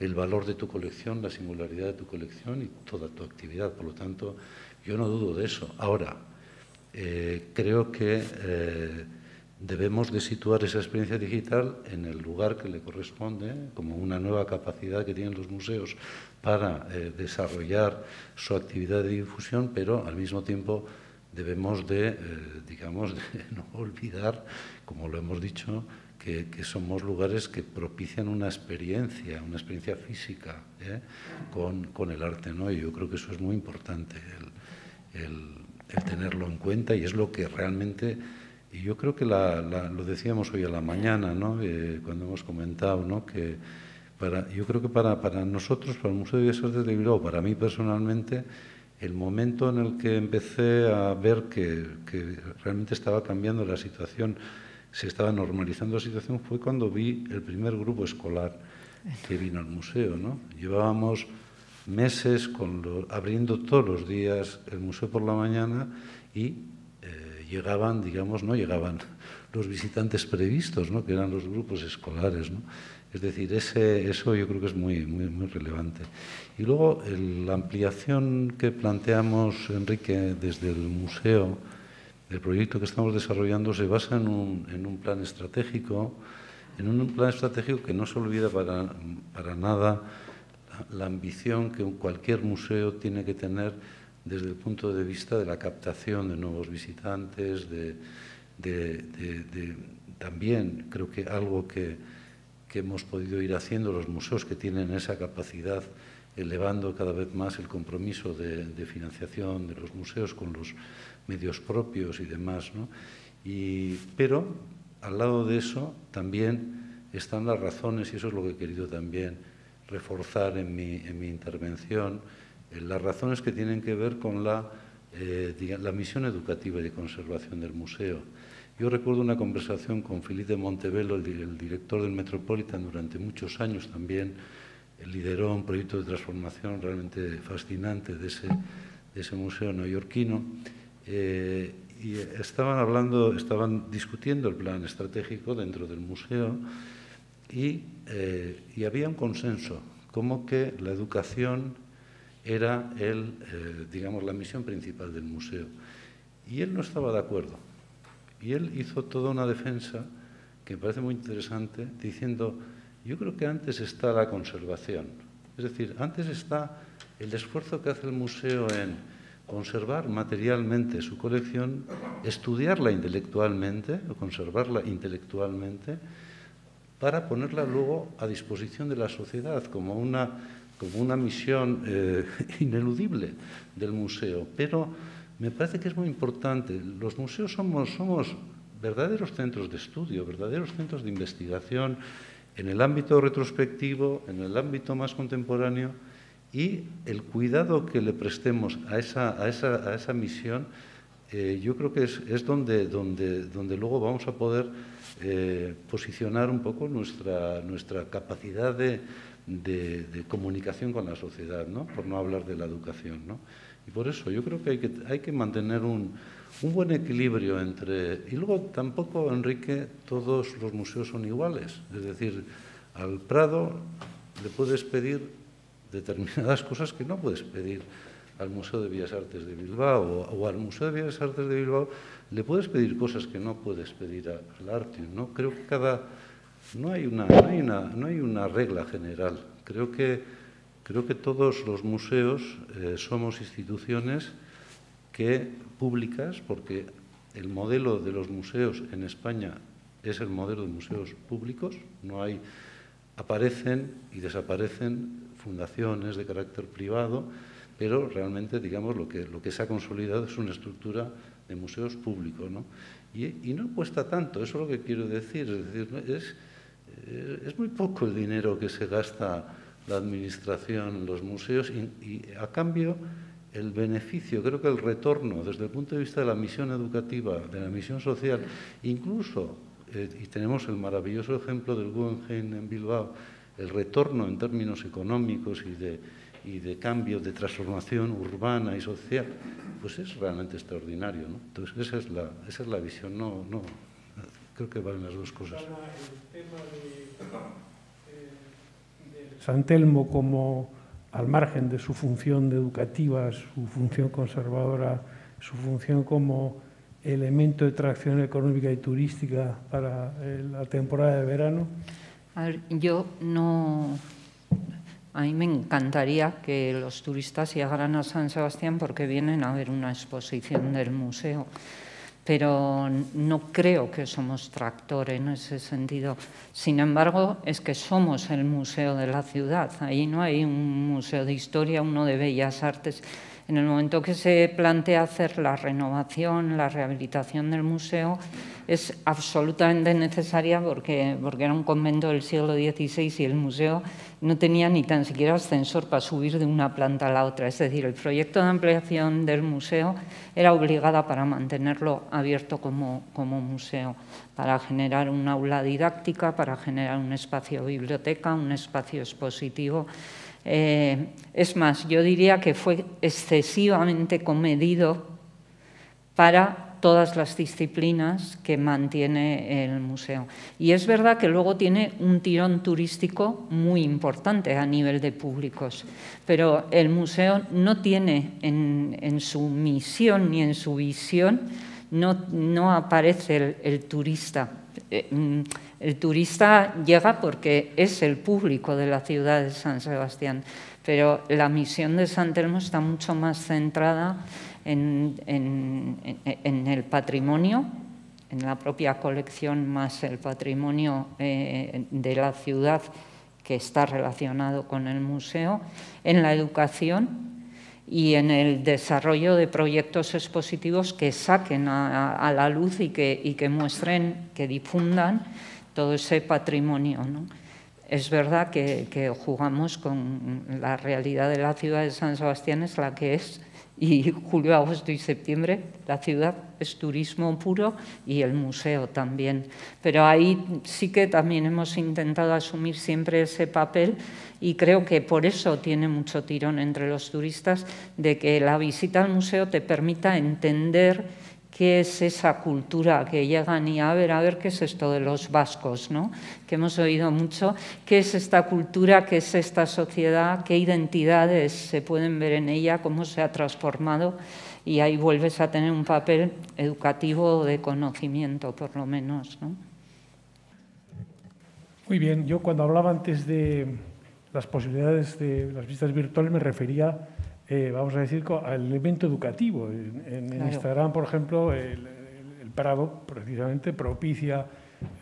el valor de tu colección, la singularidad de tu colección y toda tu actividad. Por lo tanto, yo no dudo de eso. Ahora, eh, creo que eh, debemos de situar esa experiencia digital en el lugar que le corresponde, como una nueva capacidad que tienen los museos para desarrollar su actividad de difusión, pero al mismo tiempo debemos de, eh, digamos, [LAUGHS] no olvidar, como lo hemos dicho, que, somos lugares que propician una experiencia, una experiencia física ¿eh? con, con, el arte, ¿no? Y yo creo que eso es muy importante, el, tenerlo en cuenta y es lo que realmente... Y yo creo que lo decíamos hoy a la mañana, ¿no? Eh, cuando hemos comentado, ¿no? Que para, yo creo que para, para nosotros, para el Museo de Bellas de Bilbao, para mí personalmente, el momento en el que empecé a ver que, realmente estaba cambiando la situación, se estaba normalizando la situación, fue cuando vi el primer grupo escolar que vino al museo. ¿no? Llevábamos meses con abriendo todos los días el museo por la mañana y eh, llegaban, digamos, no llegaban los visitantes previstos, ¿no? que eran los grupos escolares. ¿no? Es decir, eso yo creo que es muy, muy, relevante. Y luego la ampliación que planteamos, Enrique, desde el museo, el proyecto que estamos desarrollando se basa en un, plan estratégico, en un plan estratégico que no se olvida para, para nada la, ambición que cualquier museo tiene que tener desde el punto de vista de la captación de nuevos visitantes, de también creo que algo que que hemos podido ir haciendo, los museos que tienen esa capacidad, elevando cada vez más el compromiso de, financiación de los museos con los medios propios y demás. pero al lado de eso también están las razones, y eso es lo que he querido también reforzar en mi, intervención, eh, las razones que tienen que ver con la, eh, la misión educativa y de conservación del museo yo recuerdo una conversación con Felipe Montevelo, el, director del Metropolitan, durante muchos años también. lideró un proyecto de transformación realmente fascinante de ese, museo neoyorquino. Eh, y estaban hablando, estaban discutiendo el plan estratégico dentro del museo y, eh, había un consenso, como que la educación era el, eh, digamos, la misión principal del museo. Y él no estaba de acuerdo y él hizo toda una defensa que me parece muy interesante, diciendo, yo creo que antes está la conservación. Es decir, antes está el esfuerzo que hace el museo en conservar materialmente su colección, estudiarla intelectualmente o conservarla intelectualmente para ponerla luego a disposición de la sociedad como una, como una misión eh, [LAUGHS] ineludible del museo. Pero me parece que es muy importante. Los museos somos, verdaderos centros de estudio, verdaderos centros de investigación en el ámbito retrospectivo, en el ámbito más contemporáneo, y el cuidado que le prestemos a esa, misión, eh, yo creo que es, donde, donde, donde, luego vamos a poder eh, posicionar un poco nuestra, nuestra capacidad de, comunicación con la sociedad, ¿no? por no hablar de la educación. ¿no? Y por eso yo creo que hay que, hay que mantener un, buen equilibrio entre... Y luego tampoco, Enrique, todos los museos son iguales. Es decir, al Prado le puedes pedir determinadas [LAUGHS] cosas que no puedes pedir al Museo de Bellas Artes de Bilbao o, al Museo de Bellas Artes de Bilbao, le puedes pedir cosas que no puedes pedir al arte. ¿no? Creo que cada... No hay, una, no, hay una, no hay una regla general. Creo que Creo que todos los museos eh, somos instituciones que públicas, porque el modelo de los museos en España es el modelo de museos públicos, no hay aparecen y desaparecen fundaciones de carácter privado, pero realmente digamos lo que, lo que se ha consolidado es una estructura de museos públicos. Y, no cuesta tanto, eso es lo que quiero decir, es, eh, es muy poco el dinero que se gasta la administración, los museos y, a cambio el beneficio, creo que el retorno desde el punto de vista de la misión educativa, de la misión social, incluso, eh, y tenemos el maravilloso ejemplo del Guggenheim en Bilbao, el retorno en términos económicos y de, y de cambio, de transformación urbana y social, pues es realmente extraordinario. ¿no? Entonces, esa es la, esa es la visión, no, no, creo que valen las dos cosas. San Telmo como, al margen de su función educativa, su función conservadora, su función como elemento de tracción económica y turística para eh, la temporada de verano? yo no... A mí me encantaría que los turistas llegaran a San Sebastián porque vienen a ver una exposición del museo pero no creo que somos tractores en ese sentido. Sin embargo, es que somos el museo de la ciudad. Ahí no hay un museo de historia, uno de bellas artes. En el momento que se plantea hacer la renovación, la rehabilitación del museo, es absolutamente necesaria porque, era un convento del siglo XVI y el museo no tenía ni tan siquiera ascensor para subir de una planta a la otra. Es decir, el proyecto de ampliación del museo era obligada para mantenerlo abierto como, como museo, para generar un aula didáctica, para generar un espacio biblioteca, un espacio expositivo. Eh, es más, yo diría que fue excesivamente comedido para todas las disciplinas que mantiene el museo. Y es verdad que luego tiene un tirón turístico muy importante a nivel de públicos, pero el museo no tiene en, su misión ni en su visión, no, aparece el, turista. Eh, mm, el turista llega porque es el público de la ciudad de San Sebastián, pero la misión de San Telmo está mucho más centrada en, el patrimonio, en la propia colección más el patrimonio eh, de la ciudad que está relacionado con el museo, en la educación, y en el desarrollo de proyectos expositivos que saquen a, la luz y y que, muestren, que difundan todo ese patrimonio. Es verdad que, que, jugamos con la realidad de la ciudad de San Sebastián, es la que es, y julio, agosto y septiembre la ciudad es turismo puro y el museo también. Pero ahí sí que también hemos intentado asumir siempre ese papel y creo que por eso tiene mucho tirón entre los turistas de que la visita al museo te permita entender qué es esa cultura que llegan y a ver, a ver qué es esto de los vascos, ¿no? que hemos oído mucho, qué es esta cultura, qué es esta sociedad, qué identidades se pueden ver en ella, cómo se ha transformado y ahí vuelves a tener un papel educativo de conocimiento, por lo menos. Muy bien, yo cuando hablaba antes de las posibilidades de las vistas virtuales me refería eh, vamos a decir, al elemento educativo. En, Instagram, por ejemplo, el, Prado precisamente propicia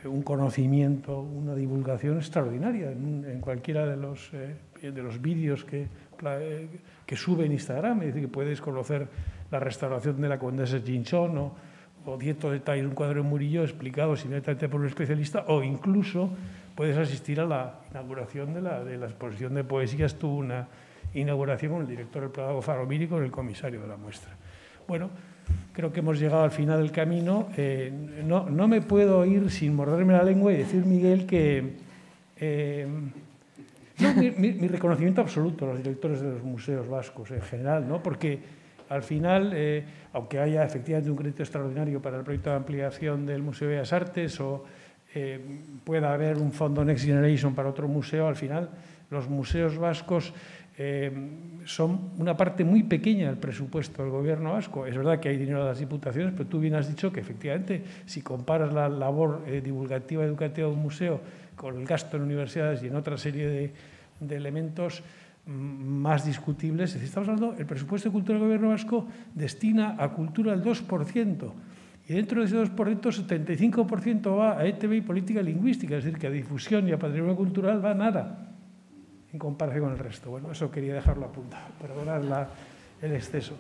eh, un conocimiento, una divulgación extraordinaria en, cualquiera de los, eh, de los vídeos que, que sube en Instagram. Es decir, que puedes conocer la restauración de la condesa Chinchón o, o ciertos detalles de un cuadro de Murillo explicado inmediatamente por un especialista o incluso puedes asistir a la inauguración de la, de la exposición de poesías tú una inauguración con el director del programa Mírico y el comisario de la muestra. Bueno, creo que hemos llegado al final del camino. Eh, no, me puedo ir sin morderme la lengua y decir, Miguel, que eh, mi, reconocimiento absoluto a los directores de los museos vascos en general, ¿no? porque al final, eh, aunque haya efectivamente un crédito extraordinario para el proyecto de ampliación del Museo de Bellas Artes o pueda haber un fondo Next Generation para otro museo, al final los museos vascos eh, son una parte muy pequeña del presupuesto del gobierno vasco. Es verdad que hay dinero de las diputaciones, pero tú bien has dicho que efectivamente, si comparas la labor eh, divulgativa educativa de un museo con el gasto en universidades y en otra serie de, elementos mm, más discutibles, es estamos hablando, el presupuesto de cultura del gobierno vasco destina a cultura el 2%. Y dentro de ese 2%, 75% va a ETV y política lingüística, es decir, que a difusión y a patrimonio cultural va nada en comparación con el resto. Bueno, eso quería dejarlo apuntado, perdonad la, el exceso.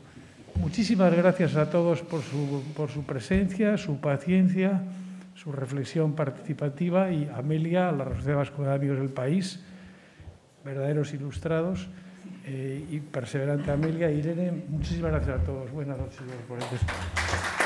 Muchísimas gracias a todos por su, por su presencia, su paciencia, su reflexión participativa y Amelia, a la Sociedad Amigos del País, verdaderos ilustrados, eh, y perseverante Amelia. Irene, muchísimas gracias a todos. Buenas noches, señores ponentes.